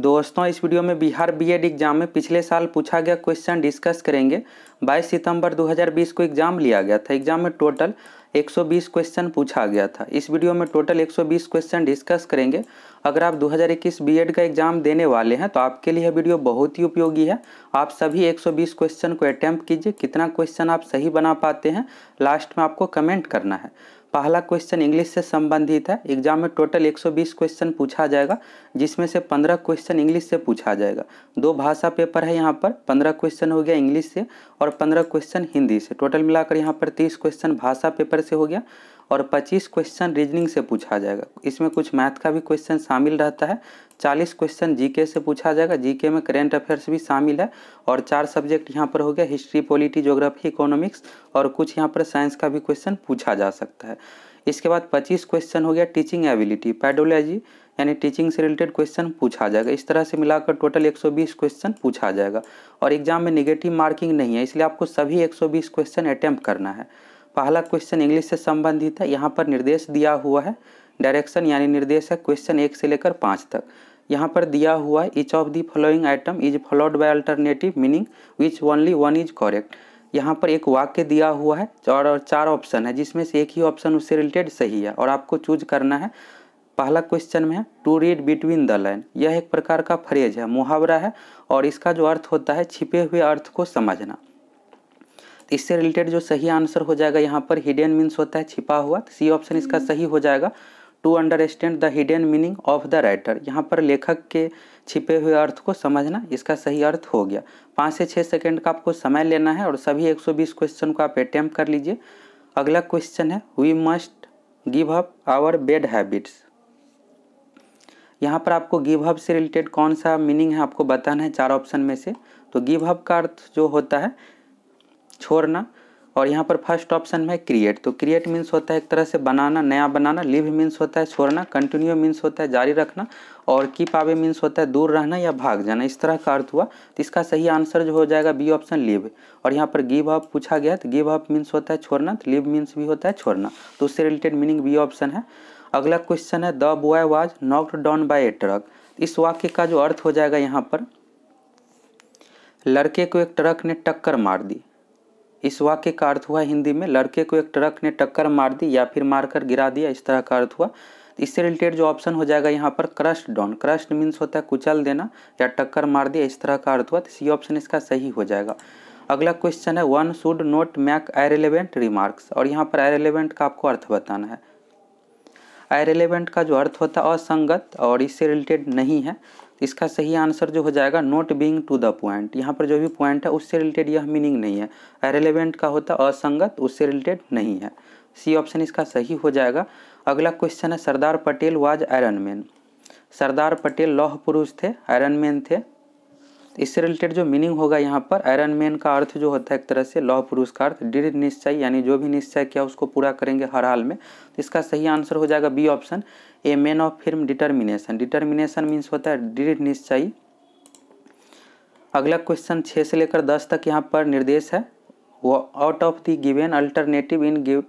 दोस्तों इस वीडियो में बिहार बीएड एग्जाम में पिछले साल पूछा गया क्वेश्चन डिस्कस करेंगे 22 सितंबर 2020 को एग्जाम लिया गया था एग्जाम में टोटल 120 क्वेश्चन पूछा गया था इस वीडियो में टोटल 120 क्वेश्चन डिस्कस करेंगे अगर आप 2021 बीएड का एग्जाम देने वाले हैं तो आपके लिए वीडियो बहुत ही उपयोगी है आप सभी 120 क्वेश्चन को अटैम्प्ट कीजिए कितना क्वेश्चन आप सही बना पाते हैं लास्ट में आपको कमेंट करना है पहला क्वेश्चन इंग्लिश से संबंधित है एग्जाम में टोटल 120 क्वेश्चन पूछा जाएगा जिसमें से 15 क्वेश्चन इंग्लिश से पूछा जाएगा दो भाषा पेपर है यहाँ पर 15 क्वेश्चन हो गया इंग्लिश से और 15 क्वेश्चन हिंदी से टोटल मिलाकर यहाँ पर 30 क्वेश्चन भाषा पेपर से हो गया और 25 क्वेश्चन रीजनिंग से पूछा जाएगा इसमें कुछ मैथ का भी क्वेश्चन शामिल रहता है 40 क्वेश्चन जीके से पूछा जाएगा जीके में करेंट अफेयर्स भी शामिल है और चार सब्जेक्ट यहाँ पर हो गया हिस्ट्री पॉलिटी ज्योग्राफी इकोनॉमिक्स और कुछ यहाँ पर साइंस का भी क्वेश्चन पूछा जा सकता है इसके बाद पच्चीस क्वेश्चन हो गया टीचिंग एबिलिटी पैडोलॉजी यानी टीचिंग से रिलेटेड क्वेश्चन पूछा जाएगा इस तरह से मिलाकर टोटल 120 क्वेश्चन पूछा जाएगा और एग्जाम में निगेटिव मार्किंग नहीं है इसलिए आपको सभी 120 क्वेश्चन अटैम्प्ट करना है पहला क्वेश्चन इंग्लिश से संबंधित है यहाँ पर निर्देश दिया हुआ है डायरेक्शन यानी निर्देश है क्वेश्चन एक से लेकर पाँच तक यहाँ पर दिया हुआ है each of the following item is followed by alternative meaning which only one is correct यहाँ पर एक वाक्य दिया हुआ है और चार ऑप्शन है जिसमें से एक ही ऑप्शन उससे रिलेटेड सही है और आपको चूज करना है पहला क्वेश्चन में है to read between the line यह एक प्रकार का फ्रेज है मुहावरा है और इसका जो अर्थ होता है छिपे हुए अर्थ को समझना इससे रिलेटेड जो सही आंसर हो जाएगा यहाँ पर हिडन मीन्स होता है छिपा हुआ तो सी ऑप्शन इसका हम्म। सही हो जाएगा to understand the hidden meaning of the writer यहाँ पर लेखक के छिपे हुए अर्थ को समझना इसका सही अर्थ हो गया पाँच से छः सेकेंड का आपको समय लेना है और सभी 120 क्वेश्चन को आप अटैम्प्ट कर लीजिए अगला क्वेश्चन है we must give up our bad habits यहाँ पर आपको गिव अप से रिलेटेड कौन सा मीनिंग है आपको बताना है चार ऑप्शन में से तो गिव अप का अर्थ जो होता है छोड़ना और यहाँ पर फर्स्ट ऑप्शन में क्रिएट तो क्रिएट मीन्स होता है एक तरह से बनाना नया बनाना लिव मीन्स होता है छोड़ना कंटिन्यू मीन्स होता है जारी रखना और की पावे मीन्स होता है दूर रहना या भाग जाना इस तरह का अर्थ हुआ तो इसका सही आंसर जो हो जाएगा बी ऑप्शन लिव और यहाँ पर गिव अप पूछा गया तो गिव अप मीन्स होता है छोड़ना तो लिव मीन्स भी होता है छोड़ना तो उससे रिलेटेड मीनिंग बी ऑप्शन है अगला क्वेश्चन है the boy was knocked down by a truck इस वाक्य का जो अर्थ हो जाएगा यहाँ पर लड़के को एक ट्रक ने टक्कर मार दी इस वाक्य का अर्थ हुआ हिंदी में लड़के को एक ट्रक ने टक्कर मार दी या फिर मारकर गिरा दिया इस तरह का अर्थ हुआ इससे रिलेटेड जो ऑप्शन हो जाएगा यहाँ पर क्रश डॉन क्रश मीन्स होता है कुचल देना या टक्कर मार दिया इस तरह का अर्थ हुआ तो सी ऑप्शन इसका सही हो जाएगा अगला क्वेश्चन है one should note make relevant remarks और यहाँ पर रिलेवेंट का आपको अर्थ बताना है रिलेवेंट का जो अर्थ होता है असंगत और इससे रिलेटेड नहीं है इसका सही आंसर जो हो जाएगा not being to the point यहाँ पर जो भी पॉइंट है उससे रिलेटेड यह मीनिंग नहीं है अरेलीवेंट का होता है असंगत उससे रिलेटेड नहीं है सी ऑप्शन इसका सही हो जाएगा अगला क्वेश्चन है Sardar Patel was iron man Sardar Patel लौह पुरुष थे आयरन मैन थे इससे रिलेटेड जो मीनिंग होगा यहाँ पर आयरन मैन का अर्थ जो होता है एक तरह से लौह पुरुष का अर्थ दृढ़ निश्चय यानी जो भी निश्चय किया उसको पूरा करेंगे हर हाल में तो इसका सही आंसर हो जाएगा B option a man of firm determination determination means होता है दृढ़ निश्चय अगला क्वेश्चन छः से लेकर दस तक यहाँ पर निर्देश है वो out of the given alternative in give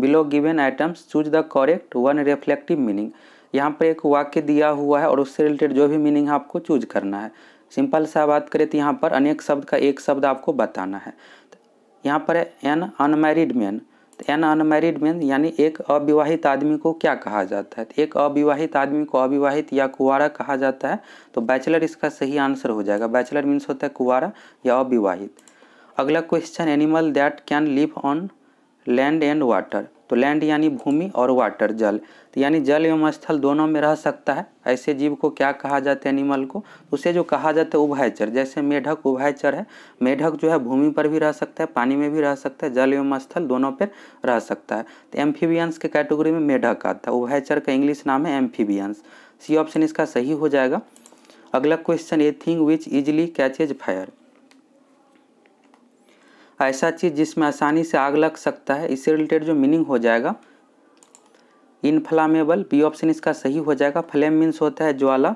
below given items choose the correct one reflective meaning यहाँ पर एक वाक्य दिया हुआ है और उससे रिलेटेड जो भी मीनिंग है आपको चूज करना है सिंपल सा बात करें तो यहाँ पर अनेक शब्द का एक शब्द आपको बताना है यहाँ पर है एन अनमैरिड मैन तो एन अनमैरिड मैन यानी एक अविवाहित आदमी को क्या कहा जाता है तो एक अविवाहित आदमी को अविवाहित या कुआरा कहा जाता है तो बैचलर इसका सही आंसर हो जाएगा बैचलर मीन्स होता है कुआरा या अविवाहित अगला question animal that can live on land and water तो लैंड यानी भूमि और वाटर जल तो यानी जल एवं स्थल दोनों में रह सकता है ऐसे जीव को क्या कहा जाता है एनिमल को उसे जो कहा जाता है उभयचर जैसे मेढक उभयचर है मेढक जो है भूमि पर भी रह सकता है पानी में भी रह सकता है जल एवं स्थल दोनों पर रह सकता है तो एम्फीबियंस के कैटेगरी में मेढक आता है उभयचर का इंग्लिश नाम है एम्फीबियंस सी ऑप्शन इसका सही हो जाएगा अगला question a thing which easily catches fire ऐसा चीज़ जिसमें आसानी से आग लग सकता है इससे रिलेटेड जो मीनिंग हो जाएगा इनफ्लामेबल बी ऑप्शन इसका सही हो जाएगा फ्लेम मीन्स होता है ज्वाला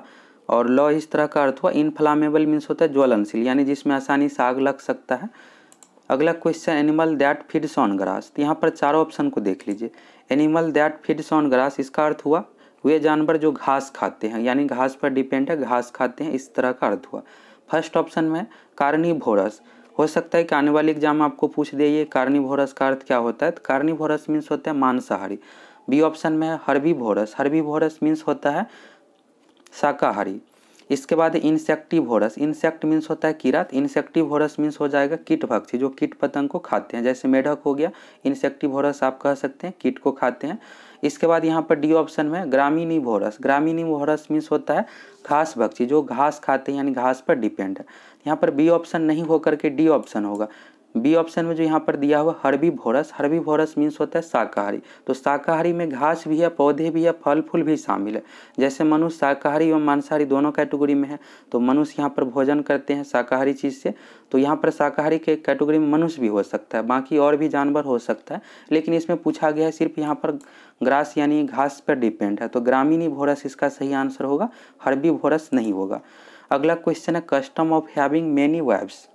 और लॉ इस तरह का अर्थ हुआ इनफ्लामेबल मीन्स होता है ज्वलनशील यानी जिसमें आसानी से आग लग सकता है अगला question animal that feeds on grass तो यहाँ पर चारों ऑप्शन को देख लीजिए animal that feeds on grass इसका अर्थ हुआ वे जानवर जो घास खाते हैं यानी घास पर डिपेंड है घास खाते हैं इस तरह का अर्थ हुआ फर्स्ट ऑप्शन में कार्निभोरस हो सकता है कि आने वाले एग्जाम में आपको पूछ दिए ये कार्निभोरस का अर्थ क्या होता है तो भोरस मीन्स होता है मांसाहारी बी ऑप्शन में है herbivorous herbivorous means होता है शाकाहारी इसके बाद इंसेक्टिव भोरस इंसेक्ट मीन्स होता है कीरात इंसेक्टिव भोरस मीन्स हो जाएगा कीट भक्सी जो कीट पतंग को खाते हैं जैसे मेढक हो गया इंसेक्टिव भोरस आप कह सकते हैं कीट को खाते हैं इसके बाद यहाँ पर डी ऑप्शन में graminivorous graminivorous means होता है घास भक्सी जो घास खाते हैं यानी घास पर डिपेंड है यहाँ पर बी ऑप्शन नहीं होकर के डी ऑप्शन होगा बी ऑप्शन में जो यहाँ पर दिया हुआ herbivorous herbivorous means होता है शाकाहारी तो शाकाहारी में घास भी है पौधे भी है फल फूल भी शामिल है जैसे मनुष्य शाकाहारी एवं मांसाहारी दोनों कैटेगरी में है तो मनुष्य यहाँ पर भोजन करते हैं शाकाहारी चीज़ से तो यहाँ पर शाकाहारी के कैटेगरी में मनुष्य भी हो सकता है बाकी और भी जानवर हो सकता है लेकिन इसमें पूछा गया है सिर्फ यहाँ पर ग्रास यानी घास पर डिपेंड है तो ग्रामीणी भोरस इसका सही आंसर होगा हरबी भोरस नहीं होगा अगला क्वेश्चन है custom of having many wives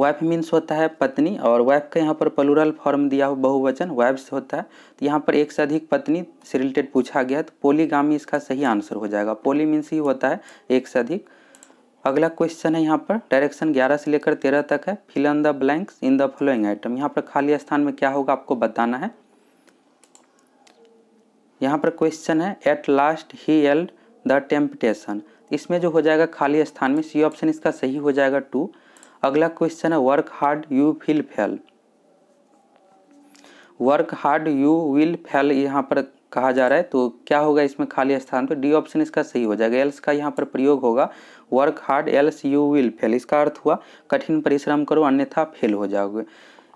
wife means होता है पत्नी और वाइफ का यहाँ पर पलूरल फॉर्म दिया हो बहुवचन वाइफ्स होता है तो यहाँ पर एक से अधिक पत्नी से रिलेटेड पूछा गया तो पोलीगामी इसका सही आंसर हो जाएगा पोली मीन्स ही होता है एक से अधिक अगला क्वेश्चन है यहाँ पर डायरेक्शन 11 से लेकर 13 तक है fill in the blanks in the following item यहाँ पर खाली स्थान में क्या होगा आपको बताना है यहाँ पर क्वेश्चन है at last he yield the temptation इसमें जो हो जाएगा खाली स्थान में सी ऑप्शन इसका सही हो जाएगा टू अगला क्वेश्चन है work hard you will fail work hard you will fail यहाँ पर कहा जा रहा है तो क्या होगा इसमें खाली स्थान पर डी ऑप्शन इसका सही हो जाएगा एल्स का यहाँ पर प्रयोग होगा work hard else you will fail इसका अर्थ हुआ कठिन परिश्रम करो अन्यथा फेल हो जाओगे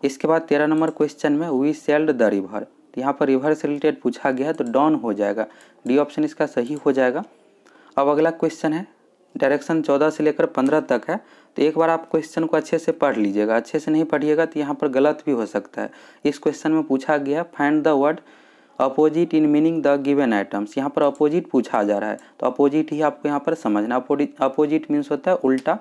इसके बाद तेरह नंबर क्वेश्चन में वी सेल्ड द रिवर यहाँ पर रिवर से रिलेटेड पूछा गया है तो डॉन हो जाएगा डी ऑप्शन इसका सही हो जाएगा अब अगला क्वेश्चन है डायरेक्शन चौदह से लेकर पंद्रह तक है तो एक बार आप क्वेश्चन को अच्छे से पढ़ लीजिएगा अच्छे से नहीं पढ़िएगा तो यहाँ पर गलत भी हो सकता है इस क्वेश्चन में पूछा गया find the word opposite in meaning the given items यहाँ पर अपोजिट पूछा जा रहा है तो अपोजिट ही आपको यहाँ पर समझना अपोजिट मीन्स होता है उल्टा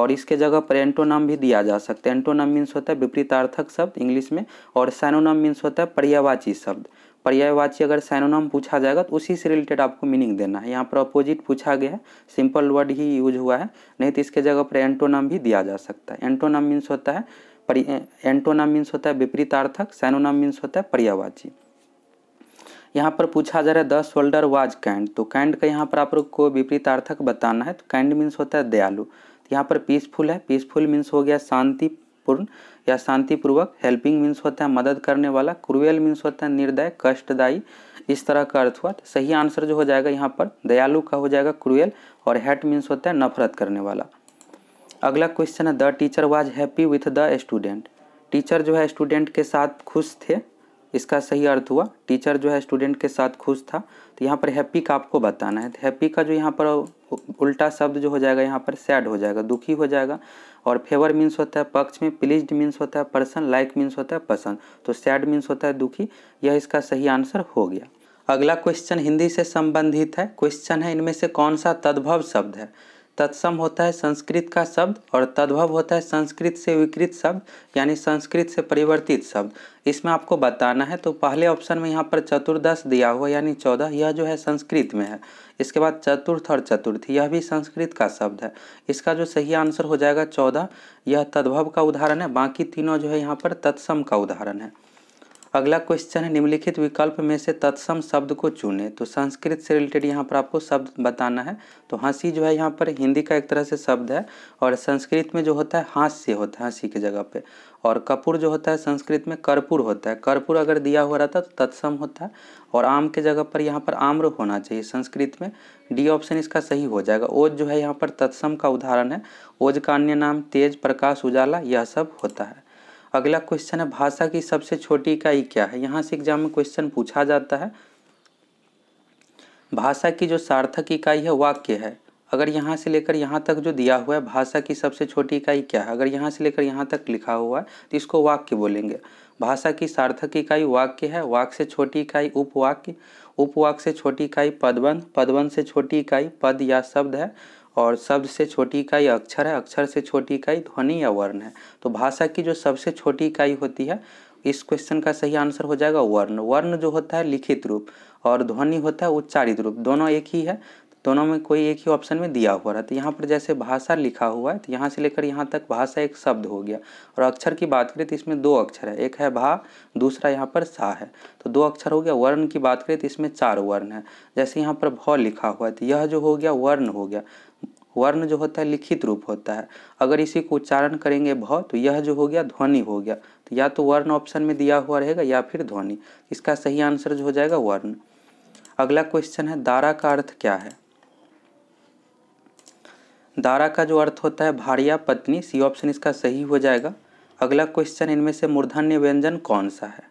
और इसके जगह पर एंटोनम भी दिया जा सकता है एंटोनम मीन्स होता है विपरीतार्थक शब्द इंग्लिश में और सैनोनम मीन्स होता है पर्यावाची शब्द पर्यायवाची अगर साइनोनम पूछा जाएगा तो उसी से रिलेटेड आपको मीनिंग देना है यहाँ पर अपोजिट पूछा गया है सिंपल वर्ड ही यूज हुआ है नहीं तो इसके जगह पर एंटोनम भी दिया जा सकता है एंटोनम मीन्स होता है पर एंटोनम मीन्स होता है विपरीतार्थक साइनोनम मीन्स होता है पर्यायवाची यहाँ पर पूछा जा रहा है द शोल्डर वाज कैंड तो कैंड का यहाँ पर आप लोग को विपरीतार्थक बताना है तो कैंड मीन्स होता है दयालु तो यहाँ पर पीसफुल है पीसफुल मीन्स हो गया शांति पूर्ण या शांतिपूर्वक हेल्पिंग मीन्स होता है मदद करने वाला क्रुएल मीन्स होता है निर्दय कष्टदायी इस तरह का अर्थ हुआ तो सही आंसर जो हो जाएगा यहाँ पर दयालु का हो जाएगा क्रुएल और हैट मीन्स होता है नफरत करने वाला अगला क्वेश्चन है the teacher was happy with the student teacher जो है स्टूडेंट के साथ खुश थे इसका सही अर्थ हुआ टीचर जो है स्टूडेंट के साथ खुश था तो यहाँ पर हैप्पी का आपको बताना है तो हैप्पी का जो यहाँ पर उल्टा शब्द जो हो जाएगा यहाँ पर सैड हो जाएगा दुखी हो जाएगा और फेवर मीन्स होता है पक्ष में प्लीज मीन्स होता है पर्सन लाइक मीन्स होता है पसंद तो सैड मीन्स होता है दुखी यह इसका सही आंसर हो गया अगला क्वेश्चन हिंदी से संबंधित है क्वेश्चन है इनमें से कौन सा तद्भव शब्द है तत्सम होता है संस्कृत का शब्द और तद्भव होता है संस्कृत से विकृत शब्द यानी संस्कृत से परिवर्तित शब्द इसमें आपको बताना है तो पहले ऑप्शन में यहाँ पर चतुर्दश दिया हुआ यानी चौदह यह जो है संस्कृत में है इसके बाद चतुर्थ और चतुर्थ यह भी संस्कृत का शब्द है इसका जो सही आंसर हो जाएगा चौदह यह तद्भव का उदाहरण है बाकी तीनों जो है यहाँ पर तत्सम का उदाहरण है अगला क्वेश्चन है निम्नलिखित विकल्प में से तत्सम शब्द को चुने तो संस्कृत से रिलेटेड यहाँ पर आपको शब्द बताना है तो हंसी जो है यहाँ पर हिंदी का एक तरह से शब्द है और संस्कृत में जो होता है हास्य होता है हंसी के जगह पे और कपूर जो होता है संस्कृत में कर्पूर होता है कर्पूर अगर दिया हुआ रहता तो तत्सम होता है और आम के जगह पर यहाँ पर आम्र होना चाहिए संस्कृत में डी ऑप्शन इसका सही हो जाएगा ओज जो है यहाँ पर तत्सम का उदाहरण है ओज का अन्य नाम तेज प्रकाश उजाला यह सब होता है अगला क्वेश्चन है भाषा की सबसे छोटी इकाई क्या है यहाँ से एग्जाम में क्वेश्चन पूछा जाता है भाषा की जो सार्थक इकाई है वाक्य है अगर यहाँ से लेकर यहाँ तक जो दिया हुआ है भाषा की सबसे छोटी इकाई क्या है अगर यहाँ से लेकर यहाँ तक लिखा हुआ है तो इसको वाक्य बोलेंगे भाषा की सार्थक इकाई वाक्य है वाक्य से छोटी इकाई उपवाक्य उपवाक से छोटी इकाई पदबंध पदबंध से छोटी इकाई पद या शब्द है और शब्द से छोटी इकाई अक्षर है अक्षर से छोटी इकाई ध्वनि या वर्ण है तो भाषा की जो सबसे छोटी इकाई होती है इस क्वेश्चन का सही आंसर हो जाएगा वर्ण वर्ण जो होता है लिखित रूप और ध्वनि होता है उच्चारित रूप दोनों एक ही है दोनों में कोई एक ही ऑप्शन में दिया हुआ रहा तो यहाँ पर जैसे भाषा लिखा हुआ है तो यहाँ से लेकर यहाँ तक भाषा एक शब्द हो गया और अक्षर की बात करें तो इसमें दो अक्षर है एक है भा दूसरा यहाँ पर सा है तो दो अक्षर हो गया वर्ण की बात करें तो इसमें चार वर्ण है जैसे यहाँ पर भ लिखा हुआ है तो यह जो हो गया वर्ण हो गया वर्ण जो होता है लिखित रूप होता है अगर इसी को उच्चारण करेंगे भ तो यह जो हो गया ध्वनि हो गया तो या तो वर्ण ऑप्शन में दिया हुआ रहेगा या फिर ध्वनि इसका सही आंसर जो हो जाएगा वर्ण अगला क्वेश्चन है दारा का अर्थ क्या है दारा का जो अर्थ होता है भारिया पत्नी सी ऑप्शन इसका सही हो जाएगा अगला क्वेश्चन इनमें से मूर्धन्य व्यंजन कौन सा है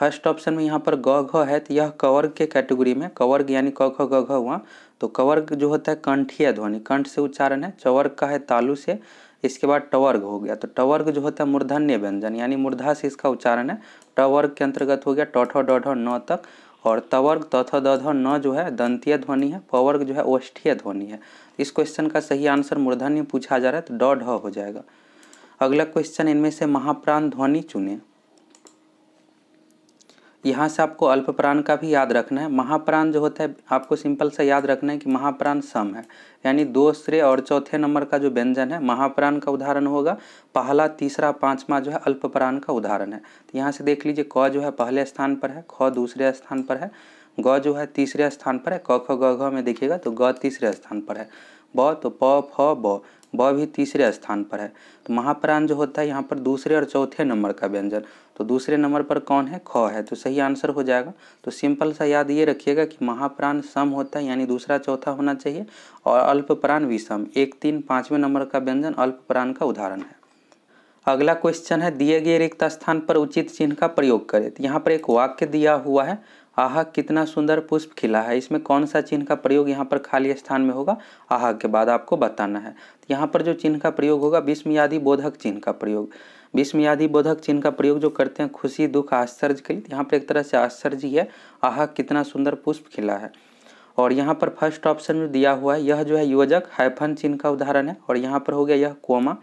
फर्स्ट ऑप्शन में यहाँ पर ग घ है तो यह कवर्ग के कैटेगरी में कवर्ग यानी क ख ग घ हुआ तो कवर्ग जो होता है कंठीय ध्वनि कंठ से उच्चारण है चवर्ग का है तालु से इसके बाद टवर्ग हो गया तो टवर्ग जो होता है मूर्धन्य व्यंजन यानी मूर्धा से इसका उच्चारण है टवर्ग के अंतर्गत हो गया टठ डढ न तक और तवर्ग तथ दध न जो है दंतीय ध्वनि है पवर्ग जो है ओष्ठीय ध्वनि है इस क्वेश्चन का सही आंसर मूर्धन्य पूछा जा रहा है तो ड हो जाएगा अगला क्वेश्चन इनमें से महाप्राण ध्वनि चुने यहाँ से आपको अल्पप्राण का भी याद रखना है महाप्राण जो होता है आपको सिंपल सा याद रखना है कि महाप्राण सम है यानी दूसरे और चौथे नंबर का जो व्यंजन है महाप्राण का उदाहरण होगा पहला तीसरा पाँचवा जो है अल्प प्राण का उदाहरण है तो यहाँ से देख लीजिए क जो है पहले स्थान पर है ख दूसरे स्थान पर है ग जो है तीसरे स्थान पर है क ख ग घ में देखिएगा तो ग तीसरे स्थान पर है ब तो प फ ब ब भी तीसरे स्थान पर है तो महाप्राण जो होता है यहाँ पर दूसरे और चौथे नंबर का व्यंजन तो दूसरे नंबर पर कौन है ख है तो सही आंसर हो जाएगा तो सिंपल सा याद ये रखिएगा कि महाप्राण सम होता है यानी दूसरा चौथा होना चाहिए और अल्प प्राण विषम एक तीन पाँचवें नंबर का व्यंजन अल्प प्राण का उदाहरण है अगला क्वेश्चन है दिए गए रिक्त स्थान पर उचित चिन्ह का प्रयोग करें तो यहाँ पर एक वाक्य दिया हुआ है आहा कितना सुंदर पुष्प खिला है इसमें कौन सा चिन्ह का प्रयोग यहाँ पर खाली स्थान में होगा आह के बाद आपको बताना है यहाँ पर जो चिन्ह का प्रयोग होगा विस्मयादि बोधक चिन्ह का प्रयोग विस्मयादि बोधक चिन्ह का प्रयोग जो करते हैं खुशी दुख आश्चर्य के लिए यहाँ पर एक तरह से आश्चर्य ही है आह कितना सुंदर पुष्प खिला है और यहाँ पर फर्स्ट ऑप्शन जो दिया हुआ है यह जो है योजक हाइफन चिन्ह का उदाहरण है और यहाँ पर हो गया यह कोमा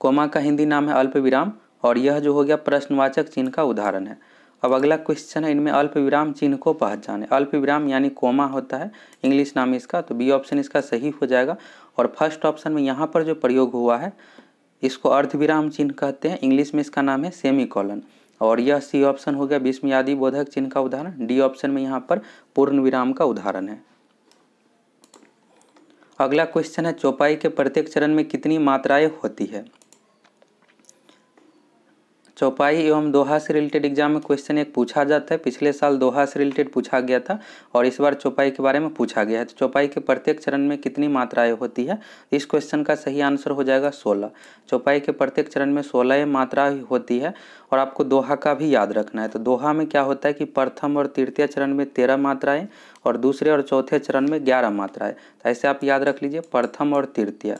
कोमा का हिंदी नाम है अल्प विराम और यह जो हो गया प्रश्नवाचक चिन्ह का उदाहरण है अब अगला क्वेश्चन है इनमें अल्प विराम चिन्ह को पहचाने अल्प विराम यानी कोमा होता है इंग्लिश नाम इसका तो बी ऑप्शन इसका सही हो जाएगा और फर्स्ट ऑप्शन में यहाँ पर जो प्रयोग हुआ है इसको अर्धविराम चिन्ह कहते हैं इंग्लिश में इसका नाम है सेमी कॉलन और यह सी ऑप्शन हो गया यादि बोधक चिन्ह का उदाहरण डी ऑप्शन में यहाँ पर पूर्ण विराम का उदाहरण है अगला क्वेश्चन है चौपाई के प्रत्येक चरण में कितनी मात्राएं होती है चौपाई एवं दोहा से रिलेटेड एग्जाम में क्वेश्चन एक पूछा जाता है पिछले साल दोहा से रिलेटेड पूछा गया था और इस बार चौपाई के बारे में पूछा गया है तो चौपाई के प्रत्येक चरण में कितनी मात्राएं होती है इस क्वेश्चन का सही आंसर हो जाएगा सोलह चौपाई के प्रत्येक चरण में सोलह मात्रा होती है और आपको दोहा का भी याद रखना है तो दोहा में क्या होता है कि प्रथम और तृतीय चरण में तेरह मात्राएं और दूसरे और चौथे चरण में ग्यारह मात्राएं तो ऐसे आप याद रख लीजिए प्रथम और तृतीय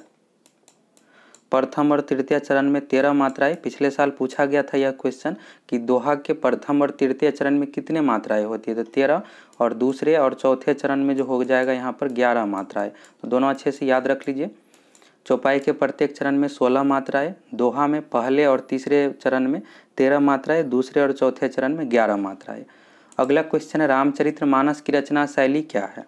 प्रथम और तृतीय चरण में तेरह मात्राएं पिछले साल पूछा गया था यह क्वेश्चन कि दोहा के प्रथम और तृतीय चरण में कितने मात्राएं होती है तो तेरह और दूसरे और चौथे चरण में जो हो जाएगा यहाँ पर ग्यारह मात्राएं तो दोनों अच्छे से याद रख लीजिए चौपाई के प्रत्येक चरण में सोलह मात्राएं दोहा में पहले और तीसरे चरण में तेरह मात्राएं दूसरे और चौथे चरण में ग्यारह मात्राएं अगला क्वेश्चन है रामचरित्र मानस की रचना शैली क्या है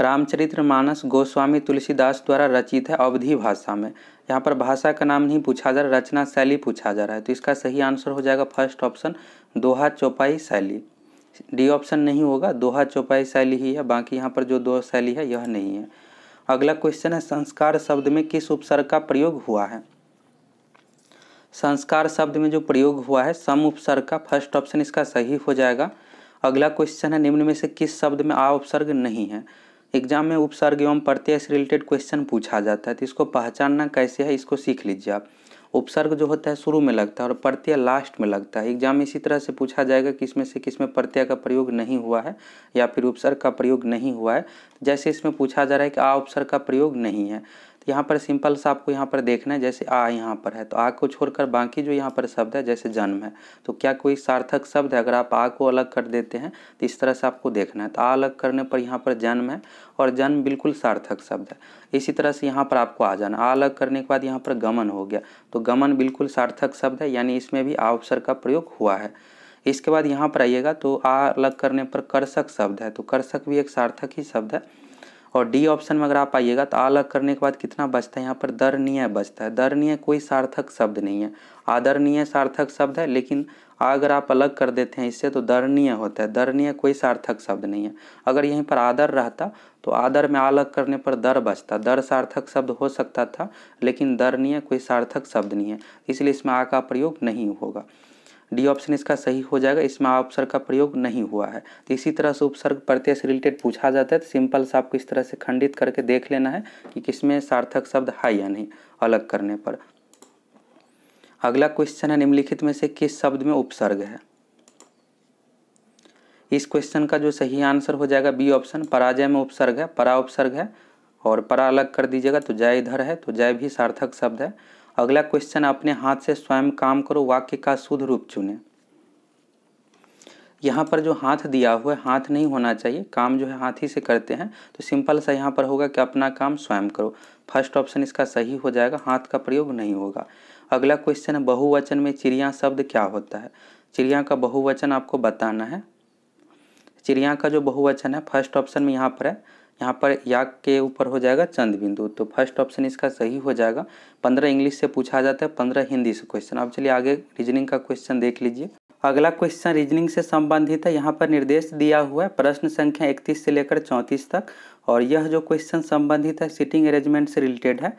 रामचरित्र मानस गोस्वामी तुलसीदास द्वारा रचित है अवधि भाषा में यहाँ पर भाषा का नाम नहीं पूछा जा रहा रचना शैली पूछा जा रहा है तो इसका सही आंसर हो जाएगा फर्स्ट ऑप्शन दोहा चौपाई शैली डी ऑप्शन नहीं होगा दोहा चौपाई शैली ही है बाकी यहाँ पर जो दो शैली है यह नहीं है अगला क्वेश्चन है संस्कार शब्द में किस उपसर्ग का प्रयोग हुआ है संस्कार शब्द में जो प्रयोग हुआ है सम उपसर्ग का फर्स्ट ऑप्शन इसका सही हो जाएगा अगला क्वेश्चन है निम्न में से किस शब्द में आ उपसर्ग नहीं है एग्जाम में उपसर्ग एवं प्रत्यय से रिलेटेड क्वेश्चन पूछा जाता है तो इसको पहचानना कैसे है इसको सीख लीजिए आप उपसर्ग जो होता है शुरू में लगता है और प्रत्यय लास्ट में लगता है एग्जाम इसी तरह से पूछा जाएगा कि इसमें से किसमें प्रत्यय का प्रयोग नहीं हुआ है या फिर उपसर्ग का प्रयोग नहीं हुआ है जैसे इसमें पूछा जा रहा है कि आ उपसर्ग का प्रयोग नहीं है यहाँ पर सिंपल सा आपको यहाँ पर देखना है जैसे आ यहाँ पर है तो आ को छोड़कर बाकी जो यहाँ पर शब्द है जैसे जन्म है तो क्या कोई सार्थक शब्द है अगर आप आ को अलग कर देते हैं तो इस तरह से आपको देखना है तो आ अलग करने पर यहाँ पर जन्म है और जन्म बिल्कुल सार्थक शब्द है इसी तरह से यहाँ पर आपको आ जाना आ अलग करने के बाद यहाँ पर गमन हो गया तो गमन बिल्कुल सार्थक शब्द है यानी इसमें भी आवसर अवसर का प्रयोग हुआ है इसके बाद यहाँ पर आइएगा तो आ अलग करने पर कर्षक शब्द है तो कर्षक भी एक सार्थक ही शब्द है और डी ऑप्शन में अगर आप आइएगा तो अलग करने के बाद कितना बचता है यहाँ पर दरनीय बचता है दरणीय कोई सार्थक शब्द नहीं है आदरणीय सार्थक शब्द है लेकिन अगर आप अलग कर देते हैं इससे तो दरनीय होता है दरनीय कोई सार्थक शब्द नहीं है अगर यहीं पर आदर रहता तो आदर में अलग करने पर दर बचता दर सार्थक शब्द हो सकता था लेकिन दरनीय कोई सार्थक शब्द नहीं है इसलिए इसमें आ का प्रयोग नहीं होगा डी ऑप्शन इसका सही हो जाएगा इसमें उपसर्ग का प्रयोग नहीं हुआ है तो इसी तरह से उपसर्ग प्रत्यय से रिलेटेड पूछा जाता है तो सिंपल से आपको इस तरह से खंडित करके देख लेना है कि किसमें सार्थक शब्द है या नहीं अलग करने पर अगला क्वेश्चन है निम्नलिखित में से किस शब्द में उपसर्ग है इस क्वेश्चन का जो सही आंसर हो जाएगा बी ऑप्शन पराजय में उपसर्ग है परा उपसर्ग है और परा अलग कर दीजिएगा तो जय इधर है तो जय भी सार्थक शब्द है अगला क्वेश्चन अपने हाथ से स्वयं काम करो वाक्य का शुद्ध रूप चुने यहाँ पर जो हाथ दिया हुआ है हाथ नहीं होना चाहिए काम जो है हाथ ही से करते हैं तो सिंपल सा यहाँ पर होगा कि अपना काम स्वयं करो फर्स्ट ऑप्शन इसका सही हो जाएगा हाथ का प्रयोग नहीं होगा अगला क्वेश्चन है बहुवचन में चिड़िया शब्द क्या होता है चिड़िया का बहुवचन आपको बताना है चिड़िया का जो बहुवचन है फर्स्ट ऑप्शन में यहाँ पर है यहाँ पर याक के ऊपर हो जाएगा चंद बिंदु तो फर्स्ट ऑप्शन इसका सही हो जाएगा पंद्रह इंग्लिश से पूछा जाता है पंद्रह हिंदी से क्वेश्चन अब चलिए आगे रीजनिंग का क्वेश्चन देख लीजिए अगला क्वेश्चन रीजनिंग से संबंधित है यहाँ पर निर्देश दिया हुआ है प्रश्न संख्या 31 से लेकर 34 तक और यह जो क्वेश्चन संबंधित है सिटिंग अरेंजमेंट से रिलेटेड है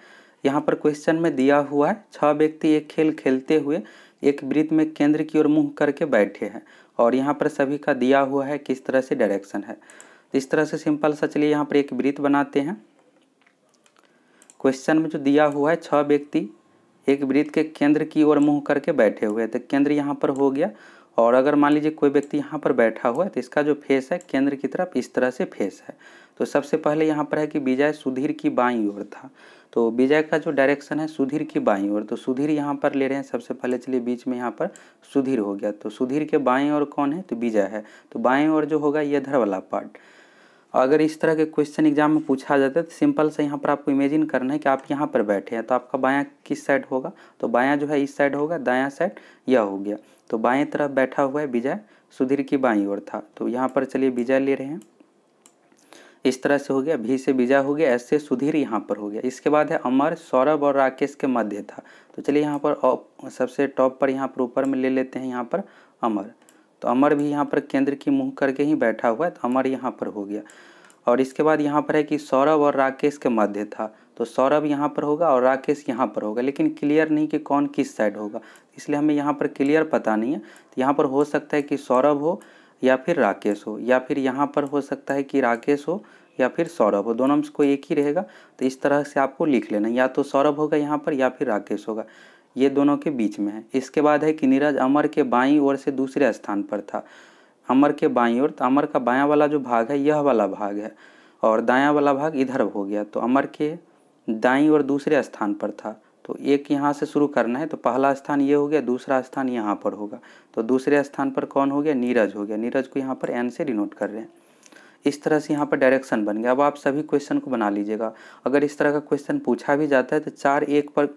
यहाँ पर क्वेश्चन में दिया हुआ है छह व्यक्ति एक खेल खेलते हुए एक वृत्त में केंद्र की ओर मुंह करके बैठे हैं और यहाँ पर सभी का दिया हुआ है किस तरह से डायरेक्शन है तो इस तरह से सिंपल सा चलिए यहाँ पर एक वृत्त बनाते हैं क्वेश्चन में जो दिया हुआ है छह व्यक्ति एक वृत्त के केंद्र की ओर मुंह करके बैठे हुए हैं तो केंद्र यहाँ पर हो गया और अगर मान लीजिए कोई व्यक्ति यहाँ पर बैठा हुआ है तो इसका जो फेस है केंद्र की तरफ इस तरह से फेस है तो सबसे पहले यहाँ पर है कि विजय सुधीर की बाई ओर था तो विजय का जो डायरेक्शन है सुधीर की बाई ओर तो सुधीर यहाँ पर ले रहे हैं सबसे पहले चलिए बीच में यहाँ पर सुधीर हो गया तो सुधीर के बाई ओर कौन है तो विजय है तो बाएं ओर जो होगा ये धर वाला पार्ट अगर इस तरह के क्वेश्चन एग्जाम में पूछा जाता है तो सिंपल से यहाँ पर आपको इमेजिन करना है कि आप यहाँ पर बैठे हैं तो आपका बायां किस साइड होगा तो बायां जो है इस साइड होगा दायां साइड यह हो गया तो बाएं तरफ बैठा हुआ है विजय सुधीर की बाई ओर था तो यहाँ पर चलिए विजय ले रहे हैं इस तरह से हो गया भी से विजय हो गया ऐसे सुधीर यहाँ पर हो गया इसके बाद है अमर सौरभ और राकेश के मध्य था तो चलिए यहाँ पर सबसे टॉप पर यहाँ पर ऊपर में ले लेते हैं यहाँ पर अमर तो अमर भी यहाँ पर केंद्र की मुँह करके ही बैठा हुआ है तो अमर यहाँ पर हो गया और इसके बाद यहाँ पर है कि सौरभ और राकेश के मध्य था तो सौरभ यहाँ पर होगा और राकेश यहाँ पर होगा लेकिन क्लियर नहीं कि कौन किस साइड होगा इसलिए हमें यहाँ पर क्लियर पता नहीं है तो यहाँ पर हो सकता है कि सौरभ हो या फिर राकेश हो या फिर यहाँ पर हो सकता है कि राकेश हो या फिर सौरभ हो दोनों में कोई एक ही रहेगा तो इस तरह से आपको लिख लेना या तो सौरभ होगा यहाँ पर या फिर राकेश होगा ये दोनों के बीच में है इसके बाद है कि नीरज अमर के बाई ओर से दूसरे स्थान पर था अमर के बाई ओर तो अमर का बायां वाला जो भाग है यह वाला भाग है और दायां वाला भाग इधर हो गया तो अमर के दाई और दूसरे स्थान पर था तो एक यहाँ से शुरू करना है तो पहला स्थान ये हो गया दूसरा स्थान यहाँ पर होगा तो दूसरे स्थान पर कौन हो गया नीरज हो गया नीरज को यहाँ पर एन से डिनोट कर रहे हैं इस तरह से यहाँ पर डायरेक्शन बन गया अब आप सभी क्वेश्चन को बना लीजिएगा अगर इस तरह का क्वेश्चन पूछा भी जाता है तो चार एक पर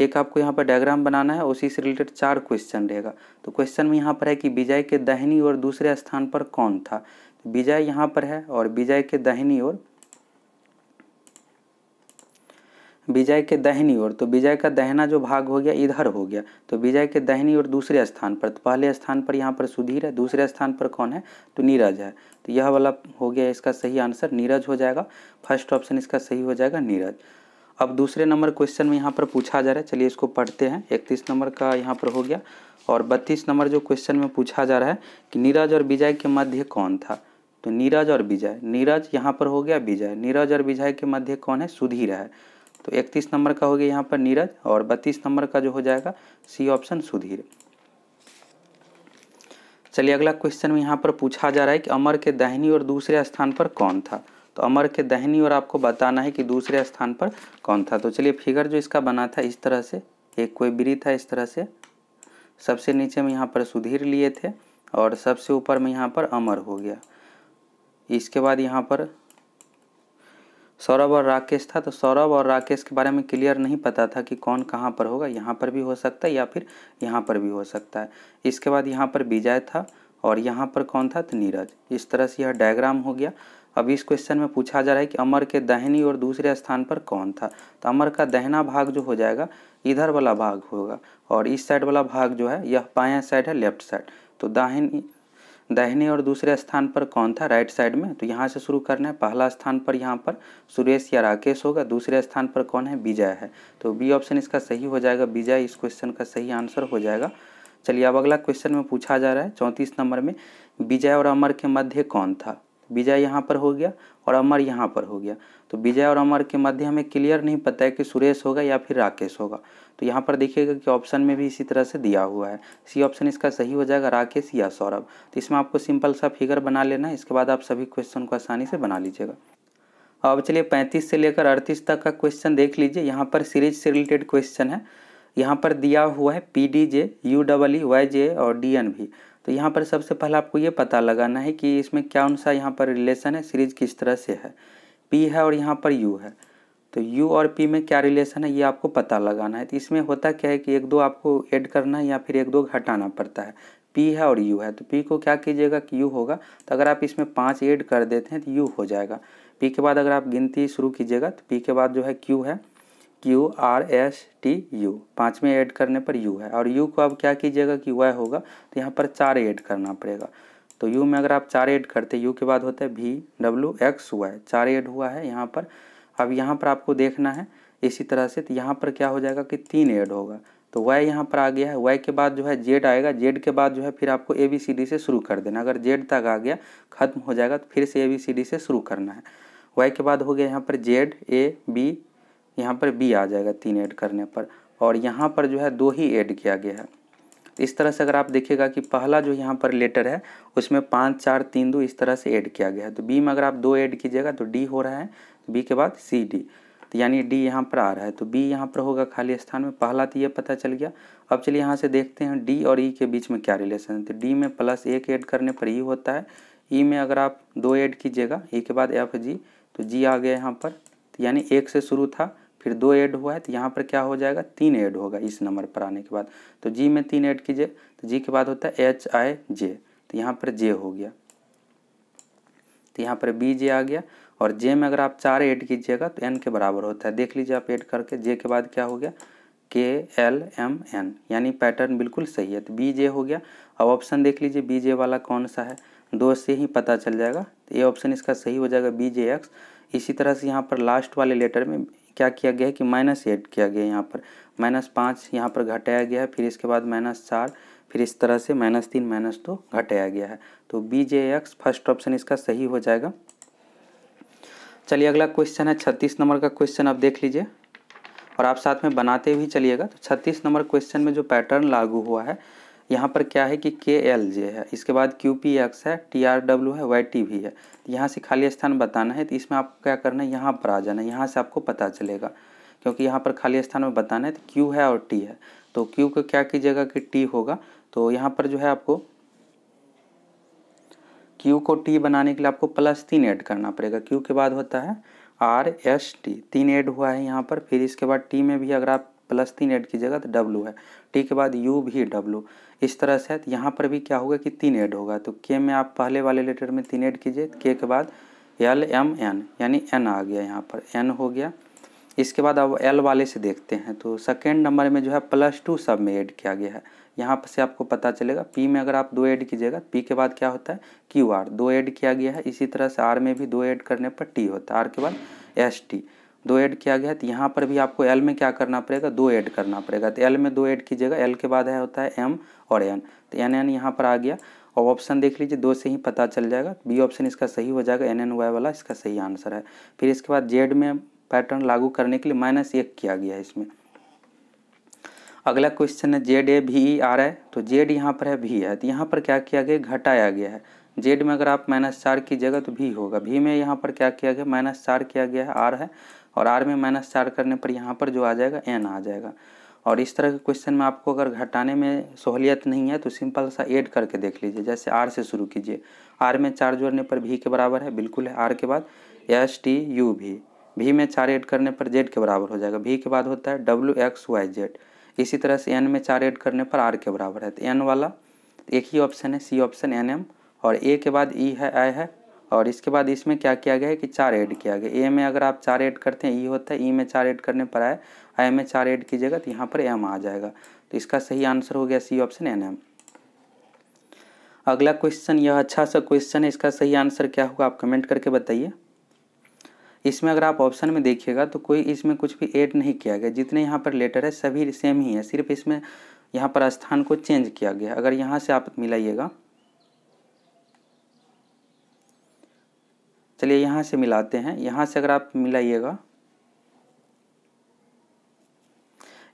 एक आपको यहाँ पर डायग्राम बनाना है उसी से रिलेटेड चार क्वेश्चन रहेगा तो क्वेश्चन में यहाँ पर है कि विजय के दहनी और दूसरे स्थान पर कौन था तो विजय यहाँ पर है और विजय के दहनी और विजय के दहनी ओर तो विजय का दहना जो भाग हो गया इधर हो गया तो विजय के दहनी और दूसरे स्थान पर तो पहले स्थान पर यहाँ पर सुधीर है दूसरे स्थान पर कौन है तो नीरज है तो यह वाला हो गया इसका सही आंसर नीरज हो जाएगा फर्स्ट ऑप्शन इसका सही हो जाएगा नीरज अब दूसरे नंबर क्वेश्चन में यहाँ पर पूछा जा रहा है चलिए इसको पढ़ते हैं इकतीस नंबर का यहाँ पर हो गया और बत्तीस नंबर जो क्वेश्चन में पूछा जा रहा है कि नीरज और विजय के मध्य कौन था तो नीरज और विजय नीरज यहाँ पर हो गया विजय नीरज और विजय के मध्य कौन है सुधीर है तो इकतीस नंबर का हो गया यहाँ पर नीरज और बत्तीस नंबर का जो हो जाएगा सी ऑप्शन सुधीर चलिए अगला क्वेश्चन में यहाँ पर पूछा जा रहा है कि अमर के दाहिनी और दूसरे स्थान पर कौन था तो अमर के दहनी और आपको बताना है कि दूसरे स्थान पर कौन था तो चलिए फिगर जो इसका बना था इस तरह से एक कोई बिरी था इस तरह से सबसे नीचे में यहाँ पर सुधीर लिए थे और सबसे ऊपर में यहाँ पर अमर हो गया इसके बाद यहाँ पर सौरभ और राकेश था तो सौरभ और राकेश के बारे में क्लियर नहीं पता था कि कौन कहाँ पर होगा यहाँ पर भी हो सकता है या फिर यहाँ पर भी हो सकता है इसके बाद यहाँ पर विजय था और यहाँ पर कौन था तो नीरज इस तरह से यह डायग्राम हो गया अब इस क्वेश्चन में पूछा जा रहा है कि अमर के दहनी और दूसरे स्थान पर कौन था तो अमर का दहना भाग जो हो जाएगा इधर वाला भाग होगा और इस साइड वाला भाग जो है यह पाया साइड है लेफ्ट साइड तो दाहिनी दहनी और दूसरे स्थान पर कौन था राइट साइड में तो यहाँ से शुरू करना है पहला स्थान पर यहाँ पर सुरेश या राकेश होगा दूसरे स्थान पर कौन है विजय है तो बी ऑप्शन इसका सही हो जाएगा विजय इस क्वेश्चन का सही आंसर हो जाएगा चलिए अब अगला क्वेश्चन में पूछा जा रहा है चौंतीस नंबर में विजय और अमर के मध्य कौन था विजय यहाँ पर हो गया और अमर यहाँ पर हो गया तो विजय और अमर के मध्य हमें क्लियर नहीं पता है कि सुरेश होगा या फिर राकेश होगा तो यहाँ पर देखिएगा कि ऑप्शन में भी इसी तरह से दिया हुआ है सी ऑप्शन इसका सही हो जाएगा राकेश या सौरभ तो इसमें आपको सिंपल सा फिगर बना लेना है इसके बाद आप सभी क्वेश्चन को आसानी से बना लीजिएगा अब चलिए पैंतीस से लेकर अड़तीस तक का क्वेश्चन देख लीजिए यहाँ पर सीरीज से रिलेटेड क्वेश्चन है यहाँ पर दिया हुआ है P D J U double E Y J और डी एन भी तो यहाँ पर सबसे पहले आपको ये पता लगाना है कि इसमें क्या अनुसार यहाँ पर रिलेशन है सीरीज किस तरह से है पी है और यहाँ पर यू है तो यू और पी में क्या रिलेशन है ये आपको पता लगाना है तो इसमें होता क्या है कि एक दो आपको ऐड करना है या फिर एक दो घटाना पड़ता है पी है और यू है तो पी को क्या कीजिएगा कि यू होगा तो अगर आप इसमें पाँच ऐड कर देते हैं तो यू हो जाएगा पी के बाद अगर आप गिनती शुरू कीजिएगा तो पी के बाद जो है क्यू है Q R S T U पाँच में ऐड करने पर यू है और यू को अब क्या कीजिएगा कि वाई होगा तो यहाँ पर चार ऐड करना पड़ेगा तो यू में अगर आप चार ऐड करते यू के बाद होता है वी डब्ल्यू एक्स वाई चार ऐड हुआ है यहाँ पर अब यहाँ पर आपको देखना है इसी तरह से तो यहाँ पर क्या हो जाएगा कि तीन ऐड होगा तो वाई यहाँ पर आ गया है वाई के बाद जो है जेड आएगा जेड के बाद जो है फिर आपको ए बी सी डी से शुरू कर देना अगर जेड तक आ गया खत्म हो जाएगा तो फिर से ए बी सी डी से शुरू करना है वाई के बाद हो गया यहाँ पर जेड ए बी यहाँ पर बी आ जाएगा तीन ऐड करने पर और यहाँ पर जो है दो ही ऐड किया गया है इस तरह से अगर आप देखिएगा कि पहला जो यहाँ पर लेटर है उसमें पाँच चार तीन दो इस तरह से ऐड किया गया है तो बी में अगर आप दो ऐड कीजिएगा तो डी हो रहा है बी तो के बाद सी डी तो यानी डी यहाँ पर आ रहा है तो बी यहाँ पर होगा खाली स्थान में पहला तो ये पता चल गया अब चलिए यहाँ से देखते हैं डी और ई e के बीच में क्या रिलेशन है तो डी में प्लस एक ऐड करने पर ई e होता है ई e में अगर आप दो ऐड कीजिएगा ई e के बाद एफ जी तो जी आ गया यहाँ पर तो यानी एक से शुरू था फिर दो ऐड हुआ है तो यहाँ पर क्या हो जाएगा तीन ऐड होगा इस नंबर पर आने के बाद तो जी में तीन ऐड कीजिए तो जी के बाद होता है एच आई जे तो यहाँ पर जे हो गया तो यहाँ पर बी जे आ गया और जे में अगर आप चार ऐड कीजिएगा तो एन के बराबर होता है देख लीजिए आप ऐड करके जे के बाद क्या हो गया के एल एम एन यानी पैटर्न बिल्कुल सही है तो बी जे हो गया अब ऑप्शन देख लीजिए बी जे वाला कौन सा है दो से ही पता चल जाएगा तो ये ऑप्शन इसका सही हो जाएगा बी जे एक्स इसी तरह से यहाँ पर लास्ट वाले लेटर में क्या किया गया है कि माइनस एट किया गया है यहाँ पर माइनस पाँच यहाँ पर घटाया गया है फिर इसके बाद माइनस चार फिर इस तरह से माइनस तीन माइनस दो घटाया गया है तो B J X first option इसका सही हो जाएगा चलिए अगला क्वेश्चन है छत्तीस नंबर का क्वेश्चन आप देख लीजिए और आप साथ में बनाते भी चलिएगा तो छत्तीस नंबर क्वेश्चन में जो पैटर्न लागू हुआ है यहाँ पर क्या है कि के एल जे है इसके बाद क्यू पी एक्स है टी आर डब्ल्यू है वाई टी भी है यहाँ से खाली स्थान बताना है तो इसमें आपको क्या करना है यहाँ पर आ जाना है यहाँ से आपको पता चलेगा क्योंकि यहाँ पर खाली स्थान में बताना है तो क्यू है और टी है तो क्यू को क्या कीजिएगा कि टी होगा तो यहाँ पर जो है आपको क्यू को टी बनाने के लिए आपको प्लस तीन ऐड करना पड़ेगा क्यू के बाद होता है आर एस टी तीन ऐड हुआ है यहाँ पर फिर इसके बाद टी में भी अगर आप प्लस तीन ऐड की जगह तो डब्लू है टी के बाद यू भी डब्लू इस तरह से तो यहाँ पर भी क्या होगा कि तीन ऐड होगा तो के में आप पहले वाले लेटर में तीन ऐड कीजिए के के बाद एल एम एन यानी एन आ गया यहाँ पर एन हो गया इसके बाद अब एल वाले से देखते हैं तो सेकेंड नंबर में जो है प्लस टू सब में ऐड किया गया है यहाँ पर से आपको पता चलेगा पी में अगर आप दो ऐड कीजिएगा पी के बाद क्या होता है क्यू आर दो ऐड किया गया है इसी तरह से आर में भी दो ऐड करने पर टी होता है आर के बाद एस टी दो ऐड किया गया है तो यहाँ पर भी आपको एल में क्या करना पड़ेगा दो ऐड करना पड़ेगा तो एल में दो ऐड कीजिएगा एल के बाद है होता है एम और एन तो एन एन यहाँ पर आ गया और ऑप्शन देख लीजिए दो से ही पता चल जाएगा बी ऑप्शन इसका सही हो जाएगा एन एन वाई वाला इसका सही आंसर है फिर इसके बाद जेड में पैटर्न लागू करने के लिए माइनस एक किया गया है इसमें अगला क्वेश्चन है जेड ए भी आ रहा है तो जेड यहाँ पर है भी है तो यहाँ पर क्या किया गया घटाया गया है जेड में अगर आप माइनस चार कीजिएगा तो भी होगा भी में यहाँ पर क्या किया गया माइनस चार किया गया है आर है और आर में माइनस चार करने पर यहाँ पर जो आ जाएगा एन आ जाएगा और इस तरह के क्वेश्चन में आपको अगर घटाने में सहूलियत नहीं है तो सिंपल सा ऐड करके देख लीजिए जैसे आर से शुरू कीजिए आर में चार जोड़ने पर भी के बराबर है बिल्कुल है आर के बाद एस टी यू भी भी में चार ऐड करने पर जेड के बराबर हो जाएगा भी के बाद होता है डब्ल्यू एक्स वाई जेड इसी तरह से एन में चार ऐड करने पर आर के बराबर है तो एन वाला एक ही ऑप्शन है सी ऑप्शन एन एम और ए के बाद ई e है आई है और इसके बाद इसमें क्या किया गया है कि चार ऐड किया गया ए में अगर आप चार ऐड करते हैं ई होता है ई में चार ऐड करने पर आए आई में चार ऐड कीजिएगा तो यहाँ पर एम आ जाएगा तो इसका सही आंसर हो गया सी ऑप्शन एन एम अगला क्वेश्चन यह अच्छा सा क्वेश्चन है इसका सही आंसर क्या होगा आप कमेंट करके बताइए इसमें अगर आप ऑप्शन में देखिएगा तो कोई इसमें कुछ भी ऐड नहीं किया गया जितने यहाँ पर लेटर है सभी सेम ही है सिर्फ इसमें यहाँ पर स्थान को चेंज किया गया अगर यहाँ से आप मिलाइएगा चलिए यहाँ से मिलाते हैं यहाँ से अगर आप मिलाइएगा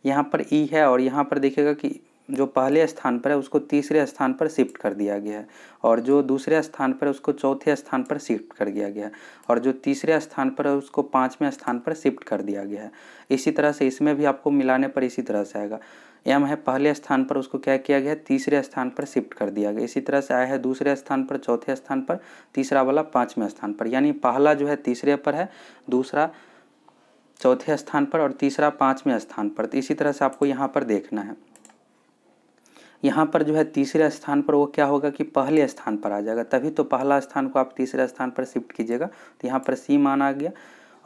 यहाँ पर ई e है और यहाँ पर देखिएगा कि जो पहले स्थान पर है उसको तीसरे स्थान पर शिफ्ट कर दिया गया है और जो दूसरे स्थान पर उसको चौथे स्थान पर शिफ्ट कर दिया गया है और जो तीसरे स्थान पर है उसको पाँचवें स्थान पर शिफ्ट कर दिया गया है इसी तरह से इसमें भी आपको मिलाने पर इसी तरह से आएगा एम है पहले स्थान पर उसको क्या किया गया है तीसरे स्थान पर शिफ्ट कर दिया गया इसी तरह से आया है दूसरे स्थान पर चौथे स्थान पर तीसरा वाला पाँचवें स्थान पर यानी पहला जो है तीसरे पर है दूसरा चौथे स्थान पर और तीसरा पाँचवें स्थान पर तो इसी तरह से आपको यहाँ पर देखना है यहाँ पर जो है तीसरे स्थान पर वो क्या होगा कि पहले स्थान पर आ जाएगा तभी तो पहला स्थान को आप तीसरे स्थान पर शिफ्ट कीजिएगा तो यहाँ पर सी मान आ गया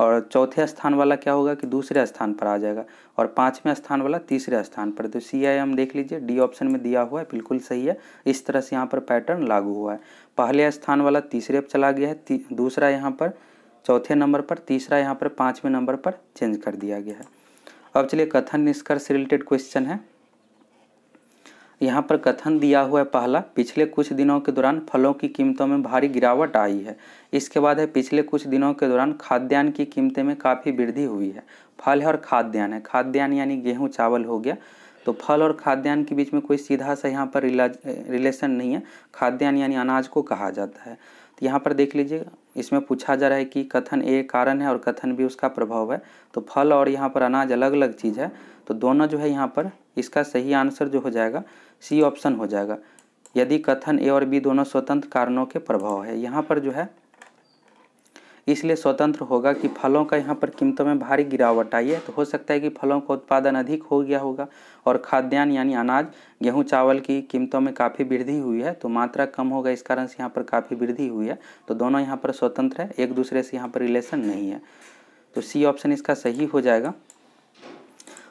और चौथे स्थान वाला क्या होगा कि दूसरे स्थान पर आ जाएगा और पाँचवें स्थान वाला तीसरे स्थान पर तो सी आई हम देख लीजिए डी ऑप्शन में दिया हुआ है बिल्कुल सही है इस तरह से यहाँ पर पैटर्न लागू हुआ है पहले स्थान वाला तीसरे पर चला गया है दूसरा यहाँ पर चौथे नंबर पर तीसरा यहाँ पर पाँचवें नंबर पर चेंज कर दिया गया है अब चलिए कथन निष्कर्ष रिलेटेड क्वेश्चन है यहाँ पर कथन दिया हुआ है पहला पिछले कुछ दिनों के दौरान फलों की कीमतों में भारी गिरावट आई है इसके बाद है पिछले कुछ दिनों के दौरान खाद्यान्न की कीमतें में काफ़ी वृद्धि हुई है फल है और खाद्यान्न है खाद्यान्न यानी गेहूँ चावल हो गया तो फल और खाद्यान्न के बीच में कोई सीधा सा यहाँ पर रिलेशन नहीं है खाद्यान्न यानी अनाज को कहा जाता है तो यहाँ पर देख लीजिए इसमें पूछा जा रहा है कि कथन ए कारण है और कथन भी उसका प्रभाव है तो फल और यहाँ पर अनाज अलग अलग चीज़ है तो दोनों जो है यहाँ पर इसका सही आंसर जो हो जाएगा सी ऑप्शन हो जाएगा यदि कथन ए और बी दोनों स्वतंत्र कारणों के प्रभाव है यहाँ पर जो है इसलिए स्वतंत्र होगा कि फलों का यहाँ पर कीमतों में भारी गिरावट आई है तो हो सकता है कि फलों का उत्पादन अधिक हो गया होगा और खाद्यान्न यानी अनाज गेहूं चावल की कीमतों में काफ़ी वृद्धि हुई है तो मात्रा कम होगा इस कारण से यहाँ पर काफ़ी वृद्धि हुई है तो दोनों यहाँ पर स्वतंत्र है एक दूसरे से यहाँ पर रिलेशन नहीं है तो सी ऑप्शन इसका सही हो जाएगा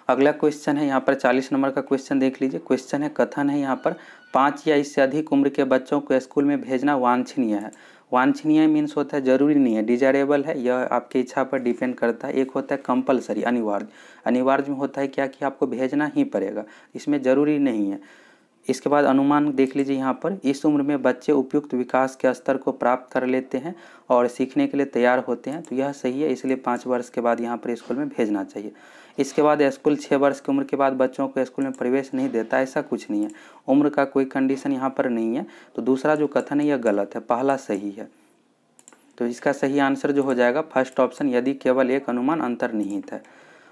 अगला क्वेश्चन है यहाँ पर चालीस नंबर का क्वेश्चन देख लीजिए क्वेश्चन है कथन है यहाँ पर पाँच या इससे अधिक उम्र के बच्चों को स्कूल में भेजना वांछनीय है वांछनीय मीन्स होता है जरूरी नहीं है डिजायरेबल है यह आपकी इच्छा पर डिपेंड करता है एक होता है कंपलसरी अनिवार्य अनिवार्य में होता है क्या कि आपको भेजना ही पड़ेगा इसमें ज़रूरी नहीं है इसके बाद अनुमान देख लीजिए यहाँ पर इस उम्र में बच्चे उपयुक्त विकास के स्तर को प्राप्त कर लेते हैं और सीखने के लिए तैयार होते हैं तो यह सही है इसलिए पाँच वर्ष के बाद यहाँ पर स्कूल में भेजना चाहिए इसके बाद स्कूल छः वर्ष की उम्र के बाद बच्चों को स्कूल में प्रवेश नहीं देता ऐसा कुछ नहीं है उम्र का कोई कंडीशन यहाँ पर नहीं है तो दूसरा जो कथन है यह गलत है पहला सही है तो इसका सही आंसर जो हो जाएगा फर्स्ट ऑप्शन यदि केवल एक अनुमान अंतर्निहित है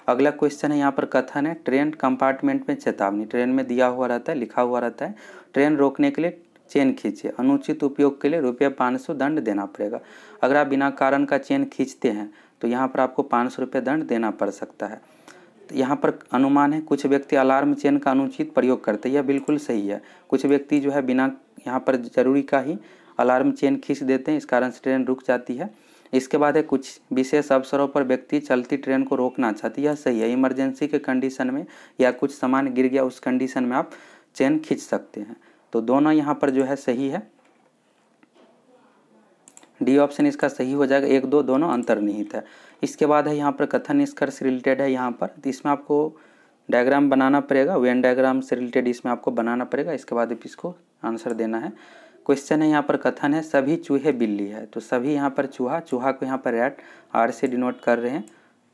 अगला क्वेश्चन है यहाँ पर कथन है ट्रेन कंपार्टमेंट में चेतावनी ट्रेन में दिया हुआ रहता है लिखा हुआ रहता है ट्रेन रोकने के लिए चेन खींचे अनुचित उपयोग के लिए रुपये पाँच सौ दंड देना पड़ेगा अगर आप बिना कारण का चेन खींचते हैं तो यहाँ पर आपको पाँच सौ रुपये दंड देना पड़ सकता है यहाँ पर अनुमान है कुछ व्यक्ति अलार्म चेन का अनुचित प्रयोग करते हैं यह बिल्कुल सही है कुछ व्यक्ति जो है बिना यहाँ पर जरूरी का ही अलार्म चेन खींच देते हैं इस कारण से ट्रेन रुक जाती है इसके बाद है कुछ विशेष अवसरों पर व्यक्ति चलती ट्रेन को रोकना चाहती है सही है इमरजेंसी के कंडीशन में या कुछ सामान गिर गया उस कंडीशन में आप चेन खींच सकते हैं तो दोनों यहाँ पर जो है सही है डी ऑप्शन इसका सही हो जाएगा एक दो दोनों अंतर्निहित है इसके बाद है यहाँ पर कथन निष्कर्ष रिलेटेड है यहाँ पर तो इसमें आपको डायग्राम बनाना पड़ेगा वेन डायग्राम से रिलेटेड इसमें आपको बनाना पड़ेगा इसके बाद इसको आंसर देना है क्वेश्चन है यहाँ पर कथन है सभी चूहे बिल्ली है तो सभी यहाँ पर चूहा चूहा को यहाँ पर रैट आर से डिनोट कर रहे हैं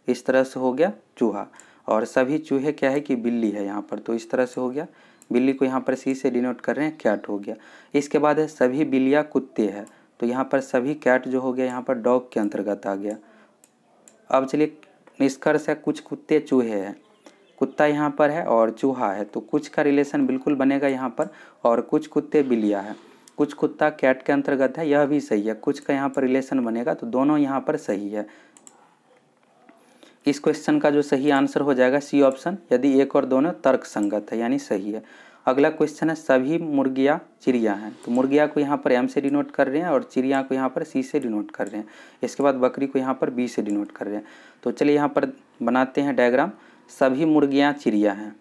इस तरह से हो गया चूहा और सभी चूहे क्या है कि बिल्ली है यहाँ पर तो इस तरह से हो गया बिल्ली को यहाँ पर सी से डिनोट कर रहे हैं कैट हो गया इसके बाद है सभी बिल्लियाँ कुत्ते हैं तो यहाँ पर सभी कैट जो हो गया यहाँ पर डॉग के अंतर्गत आ गया अब चलिए निष्कर्ष है कुछ कुत्ते चूहे हैं कुत्ता यहाँ पर है और चूहा है तो कुछ का रिलेशन बिल्कुल बनेगा यहाँ पर और कुछ कुत्ते बिलिया है कुछ कुत्ता कैट के अंतर्गत है यह भी सही है कुछ का यहाँ पर रिलेशन बनेगा तो दोनों यहाँ पर सही है इस क्वेश्चन का जो सही आंसर हो जाएगा सी ऑप्शन यदि एक और दोनों तर्क संगत है यानी सही है अगला क्वेश्चन है सभी मुर्गिया चिड़िया हैं तो मुर्गिया को यहाँ पर एम से डिनोट कर रहे हैं और चिड़िया को यहाँ पर सी से डिनोट कर रहे हैं इसके बाद बकरी को यहाँ पर बी से डिनोट कर रहे हैं तो चलिए यहाँ पर बनाते हैं डायग्राम सभी मुर्गियाँ चिड़िया हैं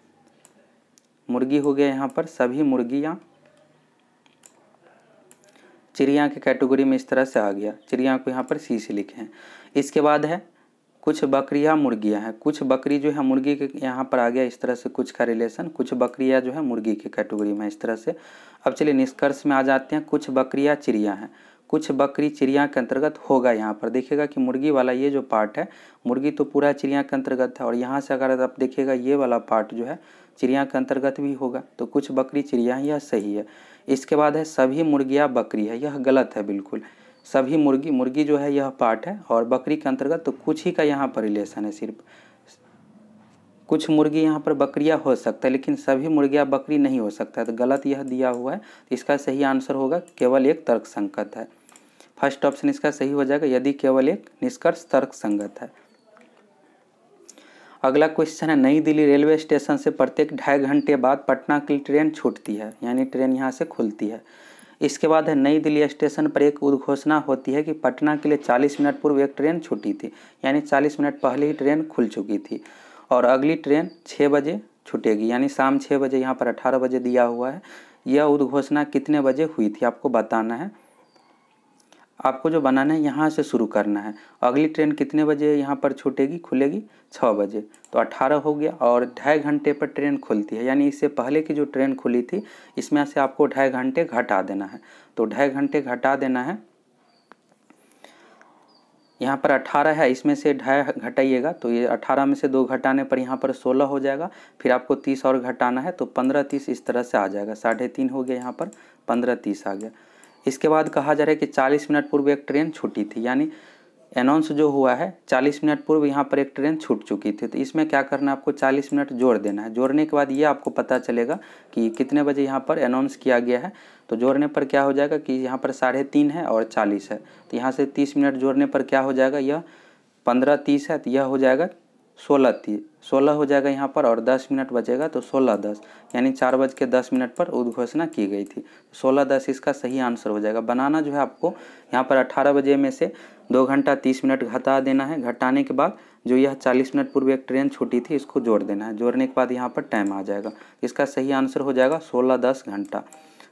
मुर्गी हो गया यहाँ पर सभी मुर्गियाँ चिड़िया के कैटेगरी में इस तरह से आ गया चिड़िया को यहाँ पर सी से लिखे हैं इसके बाद है कुछ बकरियाँ मुर्गियाँ हैं कुछ बकरी जो है मुर्गी के यहाँ पर आ गया इस तरह से कुछ का रिलेशन कुछ बकरियाँ जो है मुर्गी के कैटेगरी में इस तरह से अब चलिए निष्कर्ष में आ जाते हैं कुछ बकरियाँ चिड़िया हैं कुछ बकरी चिड़िया के अंतर्गत होगा यहाँ पर देखिएगा कि मुर्गी वाला ये जो पार्ट है मुर्गी तो पूरा चिड़िया के अंतर्गत है और यहाँ से अगर आप देखिएगा ये वाला पार्ट जो है चिड़िया के अंतर्गत भी होगा तो कुछ बकरी चिड़िया यह सही है इसके बाद है सभी मुर्गियाँ बकरी है यह गलत है बिल्कुल सभी मुर्गी मुर्गी जो है यह पार्ट है और बकरी के अंतर्गत तो कुछ ही का यहाँ पर रिलेशन है सिर्फ कुछ मुर्गी यहाँ पर बकरिया हो सकता है लेकिन सभी मुर्गिया बकरी नहीं हो सकता है तो गलत यह दिया हुआ है तो इसका सही आंसर होगा केवल एक तर्क संगत है फर्स्ट ऑप्शन इसका सही हो जाएगा यदि केवल एक निष्कर्ष तर्क संगत है अगला क्वेश्चन है नई दिल्ली रेलवे स्टेशन से प्रत्येक ढाई घंटे बाद पटना की ट्रेन छूटती है यानी ट्रेन यहाँ से खुलती है इसके बाद है नई दिल्ली स्टेशन पर एक उद्घोषणा होती है कि पटना के लिए 40 मिनट पूर्व एक ट्रेन छूटी थी यानी 40 मिनट पहले ही ट्रेन खुल चुकी थी और अगली ट्रेन छः बजे छूटेगी यानी शाम छः बजे यहाँ पर अठारह बजे दिया हुआ है यह उद्घोषणा कितने बजे हुई थी आपको बताना है आपको जो बनाना है यहाँ से शुरू करना है अगली ट्रेन कितने बजे यहाँ पर छूटेगी खुलेगी छः बजे तो अट्ठारह हो गया और ढाई घंटे पर ट्रेन खुलती है यानी इससे पहले की जो ट्रेन खुली थी इसमें से आपको ढाई घंटे घटा देना है तो ढाई घंटे घटा देना है यहाँ पर 18 है इसमें से ढाई घटाइएगा तो ये अट्ठारह में से दो घटाने पर यहाँ पर सोलह हो जाएगा फिर आपको तीस और घटाना है तो पंद्रह तीस इस तरह से आ जाएगा साढ़े तीन हो गया यहाँ पर पंद्रह तीस आ गया इसके बाद कहा जा रहा है कि चालीस मिनट पूर्व एक ट्रेन छूटी थी यानी अनाउंस जो हुआ है 40 मिनट पूर्व यहाँ पर एक ट्रेन छूट चुकी थी तो इसमें क्या करना है आपको 40 मिनट जोड़ देना है जोड़ने के बाद ये आपको पता चलेगा कि कितने बजे यहाँ पर अनाउंस किया गया है तो जोड़ने पर क्या हो जाएगा कि यहाँ पर साढ़े तीन है और चालीस है तो यहाँ से तीस मिनट जोड़ने पर क्या हो जाएगा यह पंद्रह तीस है तो यह हो जाएगा सोलह तीस सोलह हो जाएगा यहाँ पर और दस मिनट बचेगा तो सोलह दस यानी चार बज के दस मिनट पर उद्घोषणा की गई थी सोलह दस इसका सही आंसर हो जाएगा बनाना जो है आपको यहाँ पर अठारह बजे में से दो घंटा तीस मिनट घटा देना है घटाने के बाद जो यह चालीस मिनट पूर्व एक ट्रेन छूटी थी इसको जोड़ देना है जोड़ने के बाद यहाँ पर टाइम आ जाएगा इसका सही आंसर हो जाएगा सोलह दस घंटा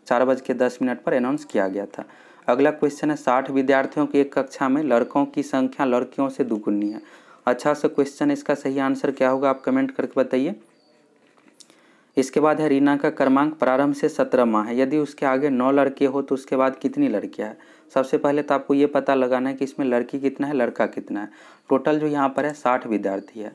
चार बज के दस मिनट पर अनाउंस किया गया था अगला क्वेश्चन है साठ विद्यार्थियों की एक कक्षा में लड़कों की संख्या लड़कियों से दुगुनी है अच्छा सा क्वेश्चन इसका सही आंसर क्या होगा आप कमेंट करके बताइए इसके बाद है रीना का क्रमांक प्रारंभ से सत्रह माह है यदि उसके आगे नौ लड़के हो तो उसके बाद कितनी लड़कियाँ हैं सबसे पहले तो आपको ये पता लगाना है कि इसमें लड़की कितना है लड़का कितना है टोटल जो यहाँ पर है साठ विद्यार्थी है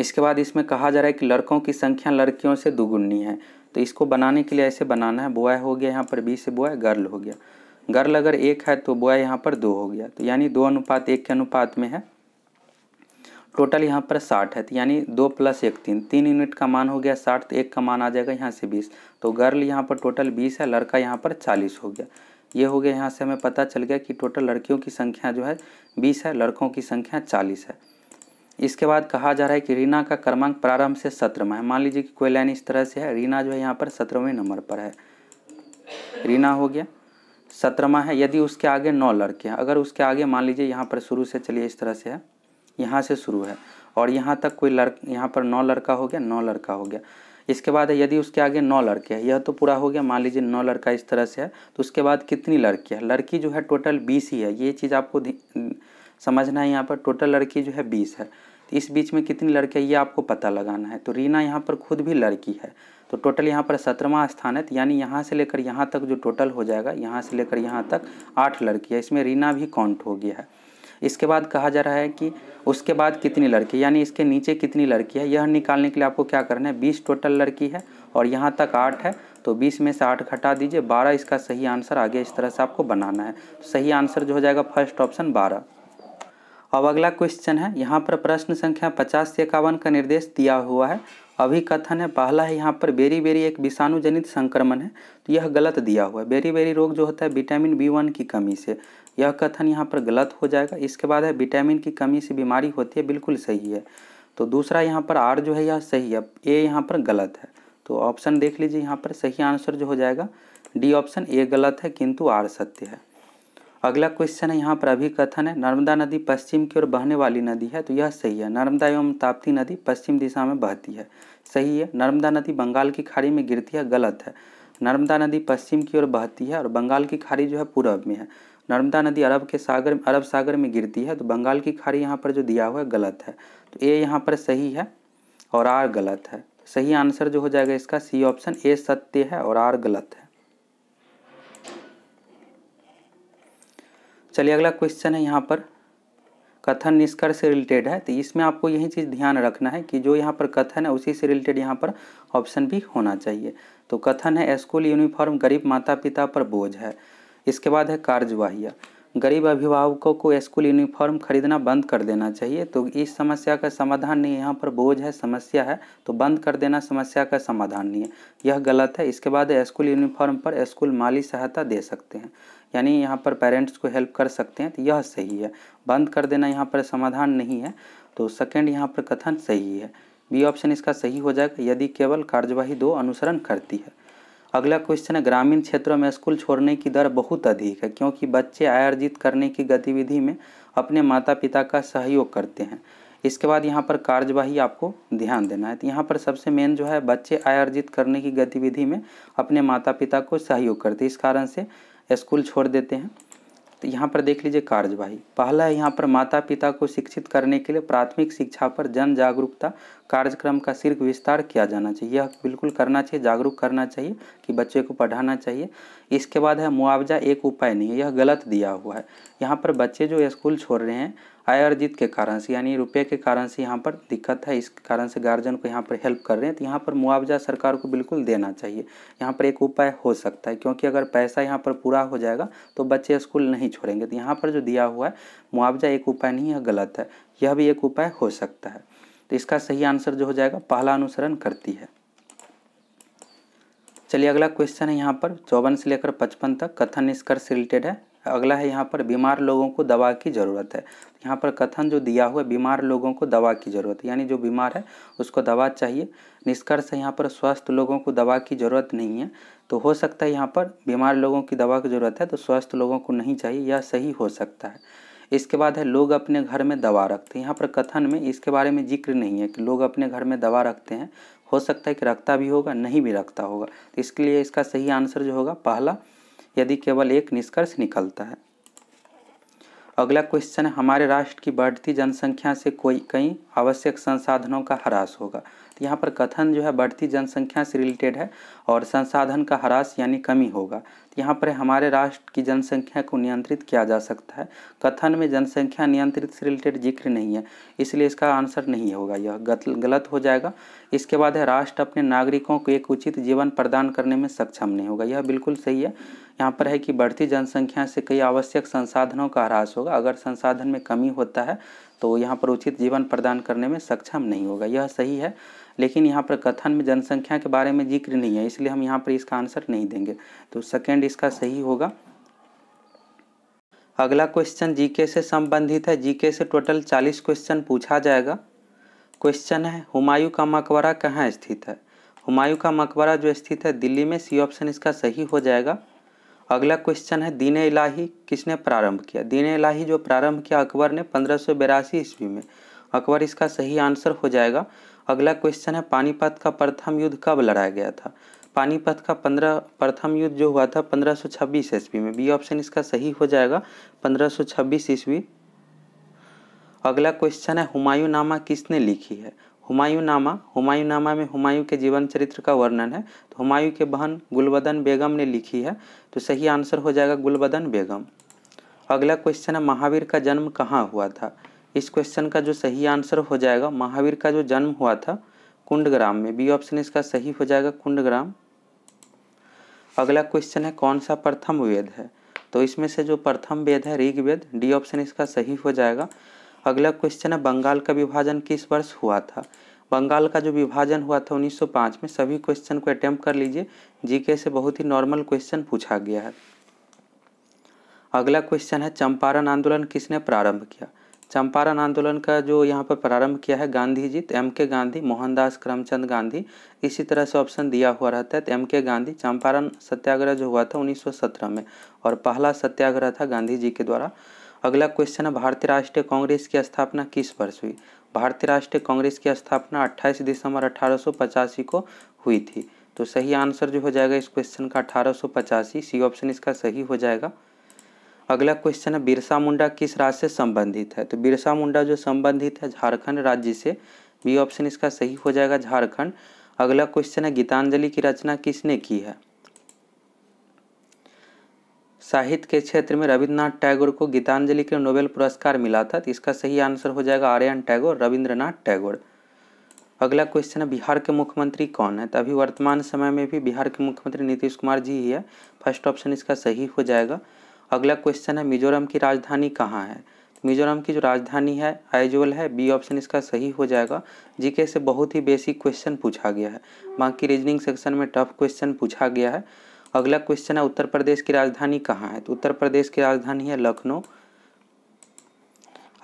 इसके बाद इसमें कहा जा रहा है कि लड़कों की संख्या लड़कियों से दुगुनी है तो इसको बनाने के लिए ऐसे बनाना है बॉय हो गया यहाँ पर बी से बॉय गर्ल हो गया गर्ल अगर एक है तो बॉय यहाँ पर दो हो गया तो यानी दो अनुपात एक के अनुपात में है टोटल यहाँ पर साठ है तो यानी दो प्लस एक तीन तीन यूनिट का मान हो गया साठ तो एक का मान आ जाएगा यहाँ से बीस तो गर्ल यहाँ पर टोटल बीस है लड़का यहाँ पर चालीस हो गया ये हो गया यहाँ से हमें पता चल गया कि टोटल लड़कियों की संख्या जो है बीस है लड़कों की संख्या चालीस है इसके बाद कहा जा रहा है कि रीना का क्रमांक प्रारंभ से सत्रहवा है मान लीजिए कि कोई लाइन इस तरह से है रीना जो है यहाँ पर सत्रहवें नंबर पर है रीना हो गया सत्रहवा है यदि उसके आगे नौ लड़के हैं अगर उसके आगे मान लीजिए यहाँ पर शुरू से चलिए इस तरह से है यहाँ से शुरू है और यहाँ तक कोई लड़ यहाँ पर नौ लड़का हो गया नौ लड़का हो गया इसके बाद है यदि उसके आगे नौ लड़के हैं यह तो पूरा हो गया मान लीजिए नौ लड़का इस तरह से है तो उसके बाद कितनी लड़की है लड़की जो है टोटल बीस ही है ये चीज़ आपको समझना है यहाँ पर टोटल लड़की जो है बीस है तो इस बीच में कितनी लड़के ये आपको पता लगाना है तो रीना यहाँ पर खुद भी लड़की है तो टोटल यहाँ पर सत्रहवा स्थान है तो यानी यहाँ से लेकर यहाँ तक जो टोटल हो जाएगा यहाँ से लेकर यहाँ तक आठ लड़कियाँ इसमें रीना भी काउंट हो गया है इसके बाद कहा जा रहा है कि उसके बाद कितनी लड़की यानी इसके नीचे कितनी लड़की है यह निकालने के लिए आपको क्या करना है बीस टोटल लड़की है और यहाँ तक आठ है तो बीस में से आठ घटा दीजिए बारह इसका सही आंसर आगे इस तरह से आपको बनाना है तो सही आंसर जो हो जाएगा फर्स्ट ऑप्शन बारह अब अगला क्वेश्चन है यहाँ पर प्रश्न संख्या पचास से इक्यावन का निर्देश दिया हुआ है अभिकथन है पहला है यहाँ पर बेरी बेरी एक विषाणु जनित संक्रमण है तो यह गलत दिया हुआ है बेरी बेरी रोग जो होता है विटामिन बी वन की कमी से यह कथन यहाँ पर गलत हो जाएगा इसके बाद है विटामिन की कमी से बीमारी होती है बिल्कुल सही है तो दूसरा यहाँ पर आर जो है यह सही है ए यहाँ पर गलत है तो ऑप्शन देख लीजिए यहाँ पर सही आंसर जो हो जाएगा डी ऑप्शन ए गलत है किंतु आर सत्य है अगला क्वेश्चन है यहाँ पर अभी कथन है नर्मदा नदी पश्चिम की ओर बहने वाली नदी है तो यह सही है नर्मदा एवं ताप्ती नदी पश्चिम दिशा में बहती है सही है नर्मदा नदी बंगाल की खाड़ी में गिरती है गलत है नर्मदा नदी पश्चिम की ओर बहती है और बंगाल की खाड़ी जो है पूर्व में है नर्मदा नदी अरब के सागर अरब सागर में गिरती है तो बंगाल की खाड़ी यहाँ पर जो दिया हुआ है गलत है तो ए यहाँ पर सही है और आर गलत है सही आंसर जो हो जाएगा इसका सी ऑप्शन ए सत्य है और आर गलत है चलिए अगला क्वेश्चन है यहाँ पर कथन निष्कर्ष से रिलेटेड है तो इसमें आपको यही चीज़ ध्यान रखना है कि जो यहाँ पर कथन है उसी से रिलेटेड यहाँ पर ऑप्शन भी होना चाहिए तो कथन है स्कूल यूनिफॉर्म गरीब माता पिता पर बोझ है इसके बाद है कार्यवाही गरीब अभिभावकों को स्कूल यूनिफॉर्म खरीदना बंद कर देना चाहिए तो इस समस्या का समाधान नहीं यहाँ पर बोझ है समस्या है तो बंद कर देना समस्या का समाधान नहीं है यह गलत है इसके बाद स्कूल यूनिफॉर्म पर स्कूल माली सहायता दे सकते हैं यानी यहाँ पर पेरेंट्स को हेल्प कर सकते हैं तो यह सही है बंद कर देना यहाँ पर समाधान नहीं है तो सेकेंड यहाँ पर कथन सही है बी ऑप्शन इसका सही हो जाएगा यदि केवल कार्यवाही दो अनुसरण करती है अगला क्वेश्चन है ग्रामीण क्षेत्रों में स्कूल छोड़ने की दर बहुत अधिक है क्योंकि बच्चे आय अर्जित करने की गतिविधि में अपने माता पिता का सहयोग करते हैं इसके बाद यहाँ पर कार्यवाही आपको ध्यान देना है तो यहाँ पर सबसे मेन जो है बच्चे आय अर्जित करने की गतिविधि में अपने माता पिता को सहयोग करते इस कारण से स्कूल छोड़ देते हैं तो यहाँ पर देख लीजिए कार्यवाही पहला है यहाँ पर माता पिता को शिक्षित करने के लिए प्राथमिक शिक्षा पर जन जागरूकता कार्यक्रम का सिर्फ विस्तार किया जाना चाहिए यह बिल्कुल करना चाहिए जागरूक करना चाहिए कि बच्चे को पढ़ाना चाहिए इसके बाद है मुआवजा एक उपाय नहीं है यह गलत दिया हुआ है यहाँ पर बच्चे जो स्कूल छोड़ रहे हैं आय अर्जित के कारण से यानी रुपये के कारण से यहाँ पर दिक्कत है इस कारण से गार्जियन को यहाँ पर हेल्प कर रहे हैं तो यहाँ पर मुआवजा सरकार को बिल्कुल देना चाहिए यहाँ पर एक उपाय हो सकता है क्योंकि अगर पैसा यहाँ पर पूरा हो जाएगा तो बच्चे स्कूल नहीं छोड़ेंगे तो यहाँ पर जो दिया हुआ है मुआवजा एक उपाय नहीं है गलत है यह भी एक उपाय हो सकता है तो इसका सही आंसर जो हो जाएगा पहला अनुसरण करती है चलिए अगला क्वेश्चन है यहाँ पर चौवन से लेकर पचपन तक कथन निष्कर्ष रिलेटेड है अगला है यहाँ पर बीमार लोगों को दवा की ज़रूरत है यहाँ पर कथन जो दिया हुआ है बीमार लोगों को दवा की ज़रूरत है यानी जो बीमार है उसको दवा चाहिए निष्कर्ष है यहाँ पर स्वस्थ लोगों को दवा की ज़रूरत नहीं है तो हो सकता है यहाँ पर बीमार लोगों की दवा की ज़रूरत है तो स्वस्थ लोगों को नहीं चाहिए यह सही हो सकता है इसके बाद है लोग अपने घर में दवा रखते हैं यहाँ पर कथन में इसके बारे में जिक्र नहीं है कि लोग अपने घर में दवा रखते हैं हो सकता है कि रखता भी होगा नहीं भी रखता होगा तो इसके लिए इसका सही आंसर जो होगा पहला यदि केवल एक निष्कर्ष निकलता है अगला क्वेश्चन है हमारे राष्ट्र की बढ़ती जनसंख्या से कोई कई आवश्यक संसाधनों का ह्रास होगा तो यहाँ पर कथन जो है बढ़ती जनसंख्या से रिलेटेड है और संसाधन का ह्रास यानी कमी होगा तो यहाँ पर हमारे राष्ट्र की जनसंख्या को नियंत्रित किया जा सकता है कथन में जनसंख्या नियंत्रित से रिलेटेड जिक्र नहीं है इसलिए इसका आंसर नहीं होगा यह गलत हो जाएगा इसके बाद है राष्ट्र अपने नागरिकों को एक उचित जीवन प्रदान करने में सक्षम नहीं होगा यह बिल्कुल सही है यहाँ पर है कि बढ़ती जनसंख्या से कई आवश्यक संसाधनों का ह्रास होगा अगर संसाधन में कमी होता है तो यहाँ पर उचित जीवन प्रदान करने में सक्षम नहीं होगा यह सही है लेकिन यहाँ पर कथन में जनसंख्या के बारे में जिक्र नहीं है इसलिए हम यहाँ पर इसका आंसर नहीं देंगे तो सेकेंड इसका सही होगा अगला क्वेश्चन जीके से संबंधित है जीके से टोटल चालीस क्वेश्चन पूछा जाएगा क्वेश्चन है हुमायूं का मकबरा कहाँ स्थित है हुमायूं का मकबरा जो स्थित है दिल्ली में सी ऑप्शन इसका सही हो जाएगा अगला क्वेश्चन है दीन इलाही किसने प्रारंभ किया दीन इलाही जो प्रारंभ किया अकबर ने पंद्रह सौ बिरासी ईस्वी में अकबर इसका सही आंसर हो जाएगा अगला क्वेश्चन है पानीपत का प्रथम युद्ध कब लड़ाया गया था पानीपत का पंद्रह प्रथम युद्ध जो हुआ था पंद्रह सौ छब्बीस ईस्वी में बी ऑप्शन इसका सही हो जाएगा पंद्रह सौ छब्बीस ईस्वी अगला क्वेश्चन है हुमायूं नामा किसने लिखी है हुमायूं नामा हुमायूं नामा में हुमायूं के जीवन चरित्र का वर्णन है तो हुमायूं के बहन गुलबदन बेगम ने लिखी है तो सही आंसर हो जाएगा गुलबदन बेगम अगला क्वेश्चन है महावीर का जन्म कहाँ हुआ था इस क्वेश्चन का जो सही आंसर हो जाएगा महावीर का जो जन्म हुआ था कुंडग्राम में बी ऑप्शन इसका सही हो जाएगा कुंडग्राम अगला क्वेश्चन है कौन सा प्रथम वेद है तो इसमें से जो प्रथम वेद है ऋग्वेद डी ऑप्शन इसका सही हो जाएगा अगला क्वेश्चन है बंगाल का विभाजन किस वर्ष हुआ था बंगाल का जो विभाजन हुआ था 1905 में सभी क्वेश्चन को अटैम्प्ट कर लीजिए जीके से बहुत ही नॉर्मल क्वेश्चन पूछा गया है अगला क्वेश्चन है चंपारण आंदोलन किसने प्रारंभ किया चंपारण आंदोलन का जो यहाँ पर प्रारंभ किया है गांधी जी तो एम के गांधी मोहनदास करमचंद गांधी इसी तरह से ऑप्शन दिया हुआ रहता है तो एम के गांधी चंपारण सत्याग्रह जो हुआ था 1917 में और पहला सत्याग्रह था गांधी जी के द्वारा अगला क्वेश्चन है भारतीय राष्ट्रीय कांग्रेस की स्थापना किस वर्ष हुई भारतीय राष्ट्रीय कांग्रेस की स्थापना 28 दिसंबर अठारह को हुई थी तो सही आंसर जो हो जाएगा इस क्वेश्चन का अठारह सी ऑप्शन इसका सही हो जाएगा अगला क्वेश्चन है बिरसा मुंडा किस राज्य से संबंधित है तो बिरसा मुंडा जो संबंधित है झारखंड राज्य से बी ऑप्शन इसका सही हो जाएगा झारखंड अगला क्वेश्चन है गीतांजलि की रचना किसने की है साहित्य के क्षेत्र में रविन्द्रनाथ टैगोर को गीतांजलि के नोबेल पुरस्कार मिला था तो इसका सही आंसर हो जाएगा आर्यन टैगोर रविंद्रनाथ टैगोर अगला क्वेश्चन है बिहार के मुख्यमंत्री कौन है तो अभी वर्तमान समय में भी बिहार के मुख्यमंत्री नीतीश कुमार जी ही है फर्स्ट ऑप्शन इसका सही हो जाएगा अगला क्वेश्चन है मिजोरम की राजधानी कहाँ है तो मिजोरम की जो राजधानी है आइजोल है बी ऑप्शन इसका सही हो जाएगा जीके से बहुत ही बेसिक क्वेश्चन पूछा गया है बाकी रीजनिंग सेक्शन में टफ क्वेश्चन पूछा गया है अगला क्वेश्चन है उत्तर प्रदेश की राजधानी कहाँ है तो उत्तर प्रदेश की राजधानी है लखनऊ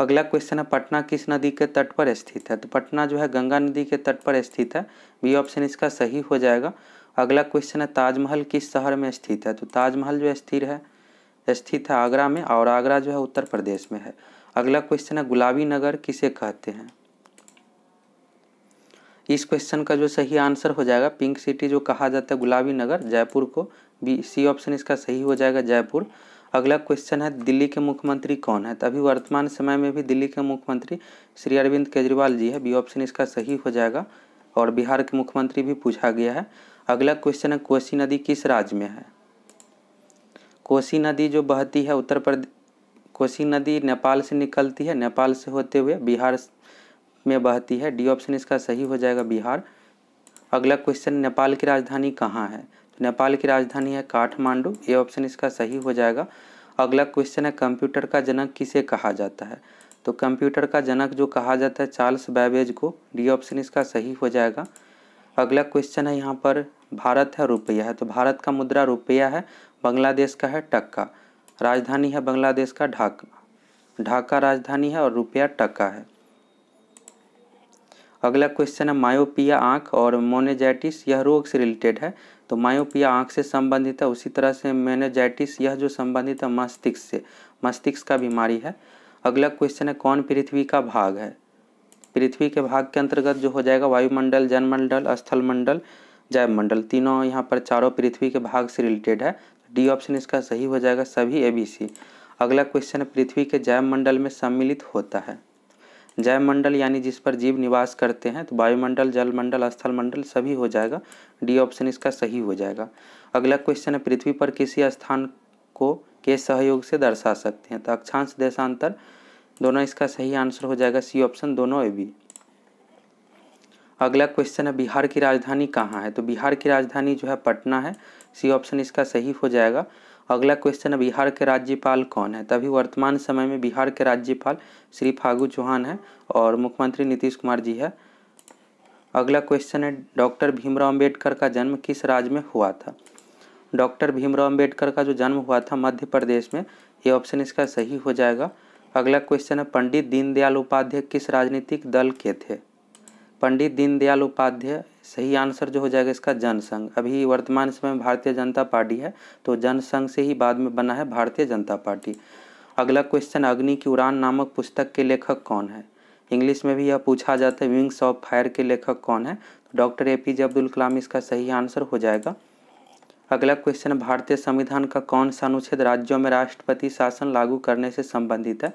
अगला क्वेश्चन है पटना किस नदी के तट पर स्थित है तो पटना जो है गंगा नदी के तट पर स्थित है बी ऑप्शन इसका सही हो जाएगा अगला क्वेश्चन है ताजमहल किस शहर में स्थित है तो ताजमहल जो स्थिर है स्थित है आगरा में और आगरा जो है उत्तर प्रदेश में है अगला क्वेश्चन है गुलाबी नगर किसे कहते हैं इस क्वेश्चन का जो सही आंसर हो जाएगा पिंक सिटी जो कहा जाता है गुलाबी नगर जयपुर को बी सी ऑप्शन इसका सही हो जाएगा जयपुर अगला क्वेश्चन है दिल्ली के मुख्यमंत्री कौन है तो अभी वर्तमान समय में भी दिल्ली के मुख्यमंत्री श्री अरविंद केजरीवाल जी है बी ऑप्शन इसका सही हो जाएगा और बिहार के मुख्यमंत्री भी पूछा गया है अगला क्वेश्चन है कोसी नदी किस राज्य में है कोसी नदी जो बहती है उत्तर प्रदेश कोसी नदी नेपाल से निकलती है नेपाल से होते हुए बिहार में बहती है डी ऑप्शन इसका सही हो जाएगा बिहार अगला क्वेश्चन नेपाल की राजधानी कहाँ है तो नेपाल की राजधानी है काठमांडू ये ऑप्शन इसका सही हो जाएगा अगला क्वेश्चन है कंप्यूटर का जनक किसे कहा जाता है तो कंप्यूटर का जनक जो कहा जाता है चार्ल्स बैबेज को डी ऑप्शन इसका सही हो जाएगा अगला क्वेश्चन है यहाँ पर भारत है रुपया है तो भारत का मुद्रा रुपया है बांग्लादेश का है टक्का राजधानी है बांग्लादेश का ढाका ढाका राजधानी है और रुपया टक्का है अगला क्वेश्चन है मायोपिया आँख और मोनेजाइटिस यह रोग से रिलेटेड है तो मायोपिया आँख से संबंधित है उसी तरह से मेनेजाइटिस यह जो संबंधित है मस्तिष्क से मस्तिष्क का बीमारी है अगला क्वेश्चन है कौन पृथ्वी का भाग है पृथ्वी के भाग के अंतर्गत जो हो जाएगा वायुमंडल जनमंडल स्थल मंडल जैव मंडल तीनों यहाँ पर चारों पृथ्वी के भाग से रिलेटेड है डी ऑप्शन इसका सही हो जाएगा सभी एबीसी अगला क्वेश्चन है पृथ्वी के जैव मंडल में सम्मिलित होता है मंडल यानी जिस पर जीव निवास करते हैं तो वायुमंडल जलमंडल स्थल मंडल सभी हो जाएगा डी ऑप्शन इसका सही हो जाएगा अगला क्वेश्चन है पृथ्वी पर किसी स्थान को के सहयोग से दर्शा सकते हैं तो अक्षांश देशांतर दोनों इसका सही आंसर हो जाएगा सी ऑप्शन दोनों ए बी अगला क्वेश्चन है बिहार की राजधानी कहाँ है तो बिहार की राजधानी जो है पटना है सी ऑप्शन इसका सही हो जाएगा अगला क्वेश्चन है बिहार के राज्यपाल कौन है तभी वर्तमान समय में बिहार के राज्यपाल श्री फागू चौहान है और मुख्यमंत्री नीतीश कुमार जी है अगला क्वेश्चन है डॉक्टर भीमराव अम्बेडकर का जन्म किस राज्य में हुआ था डॉक्टर भीमराव अम्बेडकर का जो जन्म हुआ था मध्य प्रदेश में ये ऑप्शन इसका सही हो जाएगा अगला क्वेश्चन है पंडित दीनदयाल उपाध्याय किस राजनीतिक दल के थे पंडित दीनदयाल उपाध्याय सही आंसर जो हो जाएगा इसका जनसंघ अभी वर्तमान समय में भारतीय जनता पार्टी है तो जनसंघ से ही बाद में बना है भारतीय जनता पार्टी अगला क्वेश्चन अग्नि की उड़ान नामक पुस्तक के लेखक कौन है इंग्लिश में भी यह पूछा जाता है विंग्स ऑफ फायर के लेखक कौन है तो doctor A P J Abdul Kalam इसका सही आंसर हो जाएगा अगला क्वेश्चन भारतीय संविधान का कौन सा अनुच्छेद राज्यों में राष्ट्रपति शासन लागू करने से संबंधित है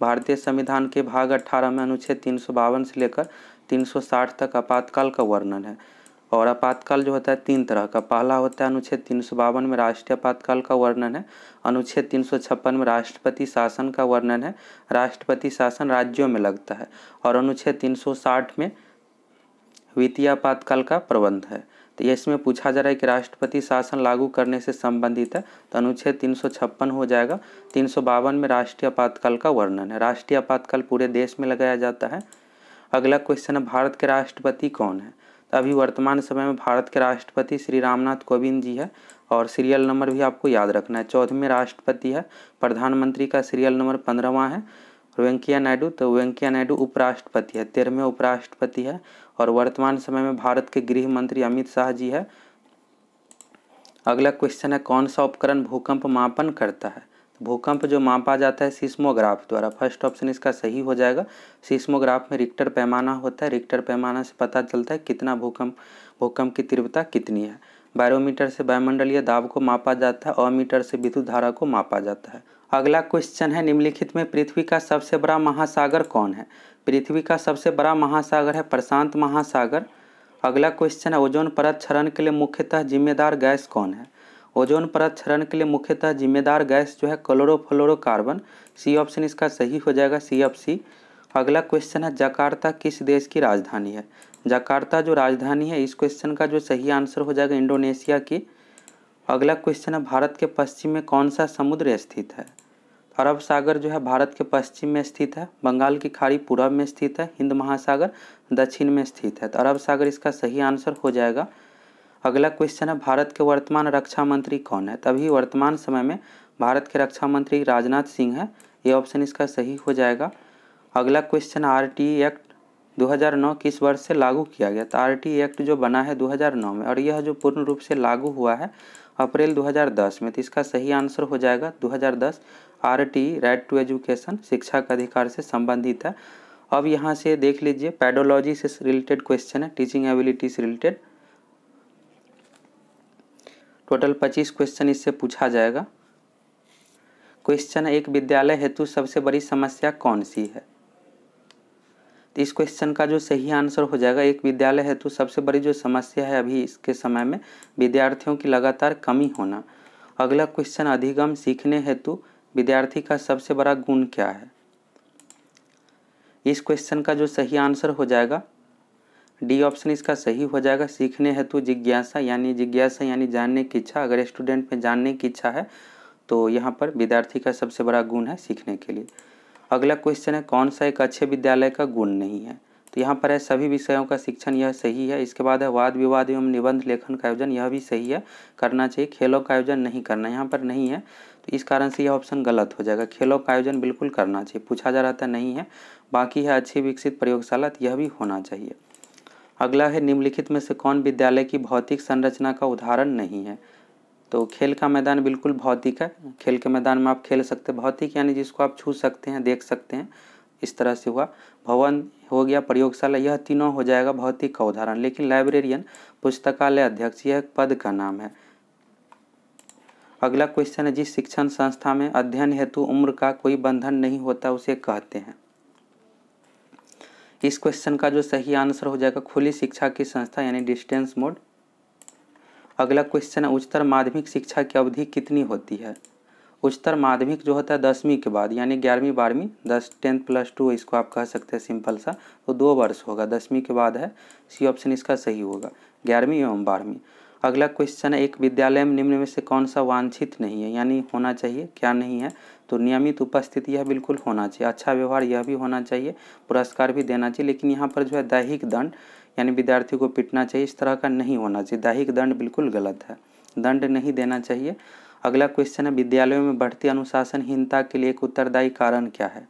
भारतीय संविधान के भाग 18 में अनुच्छेद तीन से लेकर 360 तक आपातकाल का वर्णन है और आपातकाल जो होता है तीन तरह का पहला होता है अनुच्छेद तीन में राष्ट्रीय आपातकाल का वर्णन है अनुच्छेद तीन में राष्ट्रपति शासन का वर्णन है राष्ट्रपति शासन राज्यों में लगता है और अनुच्छेद 360 में वित्तीय आपातकाल का प्रबंध है तो ये इसमें पूछा जा रहा है कि राष्ट्रपति शासन लागू करने से संबंधित है तो अनुच्छेद तीन हो जाएगा तीन में राष्ट्रीय आपातकाल का वर्णन है राष्ट्रीय आपातकाल पूरे देश में लगाया जाता है अगला क्वेश्चन है भारत के राष्ट्रपति कौन है तो अभी वर्तमान समय में भारत के राष्ट्रपति श्री रामनाथ कोविंद जी है और सीरियल नंबर भी आपको याद रखना है चौदहवें राष्ट्रपति है प्रधानमंत्री का सीरियल नंबर पंद्रहवा है वेंकैया नायडू तो वेंकैया नायडू उपराष्ट्रपति है तेरहवें उपराष्ट्रपति है और वर्तमान समय में भारत के गृह मंत्री अमित शाह जी है अगला क्वेश्चन है कौन सा उपकरण भूकंप मापन करता है भूकंप जो मापा जाता है सीस्मोग्राफ द्वारा फर्स्ट ऑप्शन इसका सही हो जाएगा सीस्मोग्राफ में रिक्टर पैमाना होता है रिक्टर पैमाना से पता चलता है कितना भूकंप भूकंप की तीव्रता कितनी है बैरोमीटर से वायुमंडलीय दाब को मापा जाता है और मीटर से विद्युत धारा को मापा जाता है अगला क्वेश्चन है निम्नलिखित में पृथ्वी का सबसे बड़ा महासागर कौन है पृथ्वी का सबसे बड़ा महासागर है प्रशांत महासागर अगला क्वेश्चन है ओजोन परत क्षरण के लिए मुख्यतः जिम्मेदार गैस कौन है ओजोन परत क्षरण के लिए मुख्यतः जिम्मेदार गैस जो है क्लोरोफ्लोरोकार्बन सी ऑप्शन इसका सही हो जाएगा सी ऑफ सी अगला क्वेश्चन है जकार्ता किस देश की राजधानी है जकार्ता जो राजधानी है इस क्वेश्चन का जो सही आंसर हो जाएगा इंडोनेशिया की अगला क्वेश्चन है भारत के पश्चिम में कौन सा समुद्र स्थित है अरब सागर जो है भारत के पश्चिम में स्थित है बंगाल की खाड़ी पूर्व में स्थित है हिंद महासागर दक्षिण में स्थित है तो अरब सागर इसका सही आंसर हो जाएगा अगला क्वेश्चन है भारत के वर्तमान रक्षा मंत्री कौन है तभी वर्तमान समय में भारत के रक्षा मंत्री राजनाथ सिंह है ये ऑप्शन इसका सही हो जाएगा अगला क्वेश्चन आर एक्ट 2009 किस वर्ष से लागू किया गया तो आर एक्ट जो बना है 2009 में और यह जो पूर्ण रूप से लागू हुआ है अप्रैल 2010 में तो इसका सही आंसर हो जाएगा 2010 R T right to education शिक्षा का अधिकार से संबंधित है अब यहाँ से देख लीजिए पैडोलॉजी से रिलेटेड क्वेश्चन है टीचिंग एबिलिटी से रिलेटेड टोटल पच्चीस क्वेश्चन इससे पूछा जाएगा क्वेश्चन एक विद्यालय हेतु सबसे बड़ी समस्या कौन सी है तो इस क्वेश्चन का जो सही आंसर हो जाएगा एक विद्यालय हेतु सबसे बड़ी जो समस्या है अभी इसके समय में विद्यार्थियों की लगातार कमी होना अगला क्वेश्चन अधिगम सीखने हेतु विद्यार्थी का सबसे बड़ा गुण क्या है इस क्वेश्चन का जो सही आंसर हो जाएगा डी ऑप्शन इसका सही हो जाएगा सीखने हेतु जिज्ञासा यानी जिज्ञासा यानी जानने की इच्छा अगर स्टूडेंट में जानने की इच्छा है तो यहाँ पर विद्यार्थी का सबसे बड़ा गुण है सीखने के लिए अगला क्वेश्चन है कौन सा एक अच्छे विद्यालय का गुण नहीं है तो यहाँ पर है सभी विषयों का शिक्षण यह सही है इसके बाद है वाद विवाद एवं निबंध लेखन का आयोजन यह भी सही है करना चाहिए खेलों का आयोजन नहीं करना यहाँ पर नहीं है तो इस कारण से यह ऑप्शन गलत हो जाएगा खेलों का आयोजन बिल्कुल करना चाहिए पूछा जा रहा था नहीं है बाकी है अच्छी विकसित प्रयोगशाला तो यह भी होना चाहिए अगला है निम्नलिखित में से कौन विद्यालय की भौतिक संरचना का उदाहरण नहीं है तो खेल का मैदान बिल्कुल भौतिक है खेल के मैदान में आप खेल सकते हैं भौतिक यानी जिसको आप छू सकते हैं देख सकते हैं इस तरह से हुआ भवन हो गया प्रयोगशाला यह तीनों हो जाएगा भौतिक का उदाहरण लेकिन लाइब्रेरियन पुस्तकालय अध्यक्ष यह पद का नाम है अगला क्वेश्चन है जिस शिक्षण संस्था में अध्ययन हेतु उम्र का कोई बंधन नहीं होता उसे कहते हैं इस क्वेश्चन का जो सही आंसर हो जाएगा खुली शिक्षा की संस्था यानी डिस्टेंस मोड अगला क्वेश्चन है उच्चतर माध्यमिक शिक्षा की अवधि कितनी होती है उच्चतर माध्यमिक जो होता है दसवीं के बाद यानी ग्यारहवीं बारहवीं दस टेंथ प्लस टू इसको आप कह सकते हैं सिंपल सा तो दो वर्ष होगा दसवीं के बाद है सी ऑप्शन इसका सही होगा ग्यारहवीं एवं बारहवीं अगला क्वेश्चन है एक विद्यालय में निम्न में से कौन सा वांछित नहीं है यानी होना चाहिए क्या नहीं है तो नियमित उपस्थिति यह बिल्कुल होना चाहिए अच्छा व्यवहार यह भी होना चाहिए पुरस्कार भी देना चाहिए लेकिन यहाँ पर जो है दैहिक दंड यानी विद्यार्थी को पिटना चाहिए इस तरह का नहीं होना चाहिए दैहिक दंड बिल्कुल गलत है दंड नहीं देना चाहिए अगला क्वेश्चन है विद्यालयों में बढ़ती अनुशासनहीनता के लिए एक उत्तरदायी कारण क्या है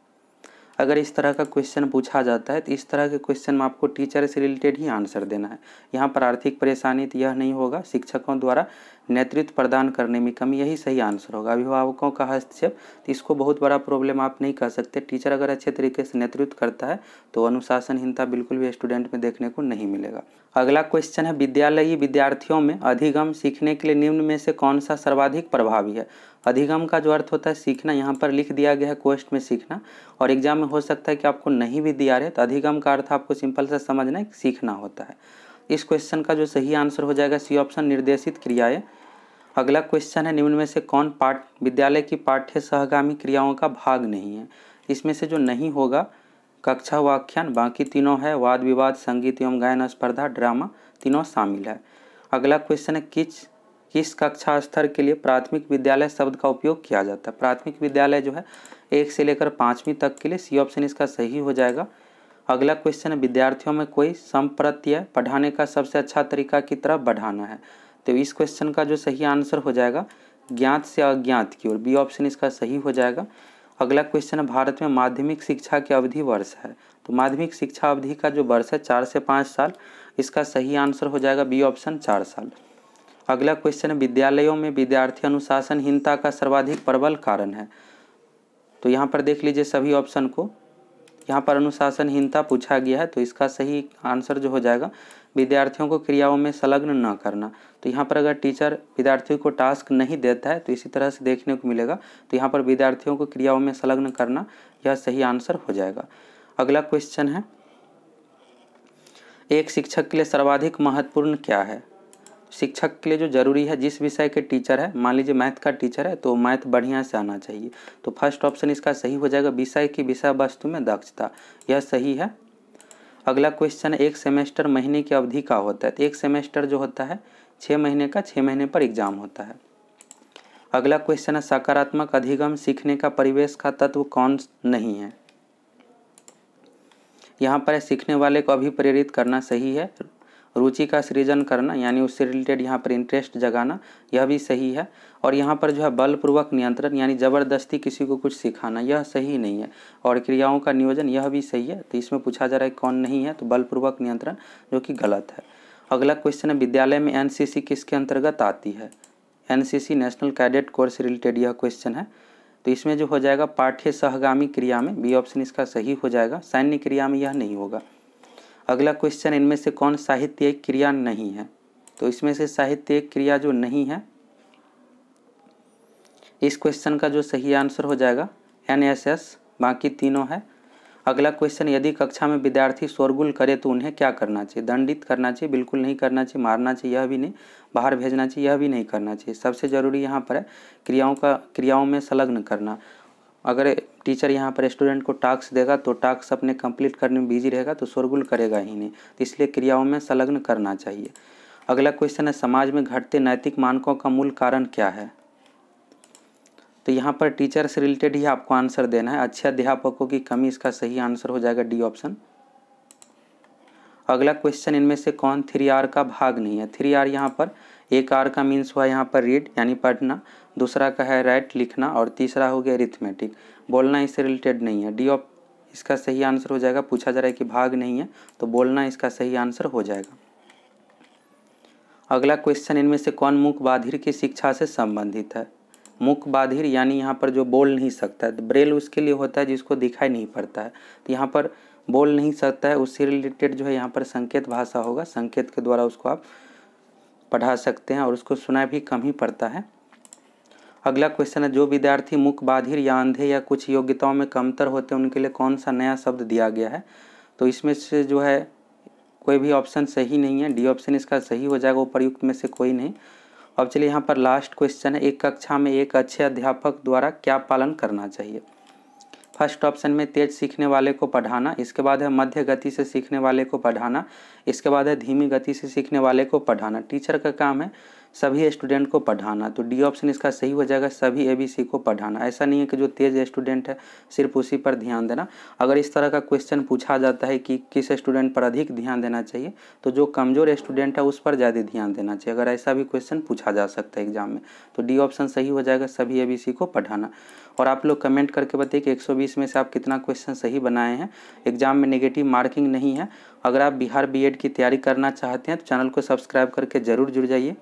अगर इस तरह का क्वेश्चन पूछा जाता है तो इस तरह के क्वेश्चन में आपको टीचर से रिलेटेड ही आंसर देना है यहाँ पर आर्थिक परेशानी तो यह नहीं होगा शिक्षकों द्वारा नेतृत्व प्रदान करने में कमी यही सही आंसर होगा अभिभावकों का हस्तक्षेप तो इसको बहुत बड़ा प्रॉब्लम आप नहीं कह सकते टीचर अगर अच्छे तरीके से नेतृत्व करता है तो अनुशासनहीनता बिल्कुल भी स्टूडेंट में देखने को नहीं मिलेगा अगला क्वेश्चन है विद्यालयी विद्यार्थियों में अधिगम सीखने के लिए निम्न में से कौन सा सर्वाधिक प्रभावी है अधिगम का जो अर्थ होता है सीखना यहाँ पर लिख दिया गया है क्वेश्चन में सीखना और एग्जाम में हो सकता है कि आपको नहीं भी दिया रहे तो अधिगम का अर्थ आपको सिंपल सा समझना है सीखना होता है इस क्वेश्चन का जो सही आंसर हो जाएगा सी ऑप्शन निर्देशित क्रियाएँ अगला क्वेश्चन है निम्न में से कौन पाठ विद्यालय की पाठ्य सहगामी क्रियाओं का भाग नहीं है इसमें से जो नहीं होगा कक्षा व्याख्यान बाकी तीनों है वाद विवाद संगीत एवं गायन स्पर्धा ड्रामा तीनों शामिल है अगला क्वेश्चन है किस किस कक्षा स्तर के लिए प्राथमिक विद्यालय शब्द का उपयोग किया जाता है प्राथमिक विद्यालय जो है एक से लेकर पाँचवीं तक के लिए सी ऑप्शन इसका सही हो जाएगा अगला क्वेश्चन है विद्यार्थियों में कोई संप्रत्यय पढ़ाने का सबसे अच्छा तरीका की तरफ बढ़ाना है तो इस क्वेश्चन का जो सही आंसर हो जाएगा ज्ञात से अज्ञात की ओर बी ऑप्शन इसका सही हो जाएगा अगला क्वेश्चन है भारत में माध्यमिक शिक्षा की अवधि वर्ष है तो माध्यमिक शिक्षा अवधि का जो वर्ष है चार से पाँच साल इसका सही आंसर हो जाएगा बी ऑप्शन चार साल अगला क्वेश्चन है विद्यालयों में विद्यार्थी अनुशासनहीनता का सर्वाधिक प्रबल कारण है तो यहाँ पर देख लीजिए सभी ऑप्शन को यहाँ पर अनुशासनहीनता पूछा गया है तो इसका सही आंसर जो हो जाएगा विद्यार्थियों को क्रियाओं में संलग्न न करना तो यहाँ पर अगर टीचर विद्यार्थियों को टास्क नहीं देता है तो इसी तरह से देखने को मिलेगा तो यहाँ पर विद्यार्थियों को क्रियाओं में संलग्न करना यह सही आंसर हो जाएगा अगला क्वेश्चन है एक शिक्षक के लिए सर्वाधिक महत्वपूर्ण क्या है शिक्षक के लिए जो जरूरी है जिस विषय के टीचर है मान लीजिए मैथ का टीचर है तो मैथ बढ़िया से आना चाहिए तो फर्स्ट ऑप्शन इसका सही हो जाएगा विषय की विषय वस्तु में दक्षता यह सही है अगला क्वेश्चन एक सेमेस्टर महीने की अवधि का होता है तो एक सेमेस्टर जो होता है छः महीने का छः महीने पर एग्जाम होता है अगला क्वेश्चन है सकारात्मक अधिगम सीखने का परिवेश का तत्व कौन नहीं है यहाँ पर सीखने वाले को अभी प्रेरित करना सही है रुचि का सृजन करना यानी उससे रिलेटेड यहाँ पर इंटरेस्ट जगाना यह भी सही है और यहाँ पर जो है बलपूर्वक नियंत्रण यानी ज़बरदस्ती किसी को कुछ सिखाना यह सही नहीं है और क्रियाओं का नियोजन यह भी सही है तो इसमें पूछा जा रहा है कौन नहीं है तो बलपूर्वक नियंत्रण जो कि गलत है अगला क्वेश्चन है विद्यालय में एन किसके अंतर्गत आती है an national cadet corps related यह क्वेश्चन है तो इसमें जो हो जाएगा पाठ्य सहगामी क्रिया में बी ऑप्शन इसका सही हो जाएगा सैन्य क्रिया में यह नहीं होगा अगला क्वेश्चन इनमें से कौन साहित्य क्रिया नहीं है तो इसमें से साहित्य क्रिया जो नहीं है इस क्वेश्चन का जो सही आंसर हो जाएगा एन एस एस बाकी तीनों है अगला क्वेश्चन यदि कक्षा में विद्यार्थी शोरगुल करे तो उन्हें क्या करना चाहिए दंडित करना चाहिए बिल्कुल नहीं करना चाहिए मारना चाहिए यह भी नहीं बाहर भेजना चाहिए यह भी नहीं करना चाहिए सबसे ज़रूरी यहाँ पर है क्रियाओं का क्रियाओं में संलग्न करना अगर टीचर यहाँ पर स्टूडेंट को टास्क देगा तो टास्क अपने कंप्लीट करने में बिजी रहेगा तो शोरगुल करेगा ही नहीं तो इसलिए क्रियाओं में संलग्न करना चाहिए अगला क्वेश्चन है समाज में घटते नैतिक मानकों का मूल कारण क्या है तो यहाँ पर टीचर से रिलेटेड ही आपको आंसर देना है अच्छे अध्यापकों की कमी इसका सही आंसर हो जाएगा डी ऑप्शन अगला क्वेश्चन इनमें से कौन थ्री आर का भाग नहीं है थ्री आर यहाँ पर एक आर का मीन्स हुआ यहाँ पर रीड यानी पढ़ना दूसरा का है राइट लिखना और तीसरा हो गया अरिथमेटिक बोलना इससे रिलेटेड नहीं है डी ऑफ इसका सही आंसर हो जाएगा पूछा जा रहा है कि भाग नहीं है तो बोलना इसका सही आंसर हो जाएगा अगला क्वेश्चन इनमें से कौन मुख बाधिर की शिक्षा से संबंधित है मुख बाधिर यानी यहाँ पर जो बोल नहीं सकता है तो ब्रेल उसके लिए होता है जिसको दिखाई नहीं पड़ता है तो यहाँ पर बोल नहीं सकता है उससे रिलेटेड जो है यहाँ पर संकेत भाषा होगा संकेत के द्वारा उसको आप पढ़ा सकते हैं और उसको सुना भी कम ही पड़ता है अगला क्वेश्चन है जो विद्यार्थी मुख बाधिर या अंधे या कुछ योग्यताओं में कमतर होते हैं उनके लिए कौन सा नया शब्द दिया गया है तो इसमें से जो है कोई भी ऑप्शन सही नहीं है डी ऑप्शन इसका सही हो जाएगा उपरयुक्त में से कोई नहीं अब चलिए यहाँ पर लास्ट क्वेश्चन है एक कक्षा में एक अच्छे अध्यापक द्वारा क्या पालन करना चाहिए फर्स्ट ऑप्शन में तेज सीखने वाले को पढ़ाना इसके बाद है मध्य गति से सीखने वाले को पढ़ाना इसके बाद है धीमी गति से सीखने वाले को पढ़ाना टीचर का काम है सभी स्टूडेंट को पढ़ाना तो डी ऑप्शन इसका सही हो जाएगा सभी एबीसी को पढ़ाना ऐसा नहीं है कि जो तेज स्टूडेंट है सिर्फ उसी पर ध्यान देना अगर इस तरह का क्वेश्चन पूछा जाता है कि किस स्टूडेंट पर अधिक ध्यान देना चाहिए तो जो कमज़ोर स्टूडेंट है उस पर ज़्यादा ध्यान देना चाहिए अगर ऐसा भी क्वेश्चन पूछा जा सकता है एग्जाम में तो डी ऑप्शन सही हो जाएगा सभी ए को पढ़ाना और आप लोग कमेंट करके बताइए कि एक में से आप कितना क्वेश्चन सही बनाए हैं एग्जाम में निगेटिव मार्किंग नहीं है अगर आप बिहार बी की तैयारी करना चाहते हैं तो चैनल को सब्सक्राइब करके ज़रूर जुड़ जाइए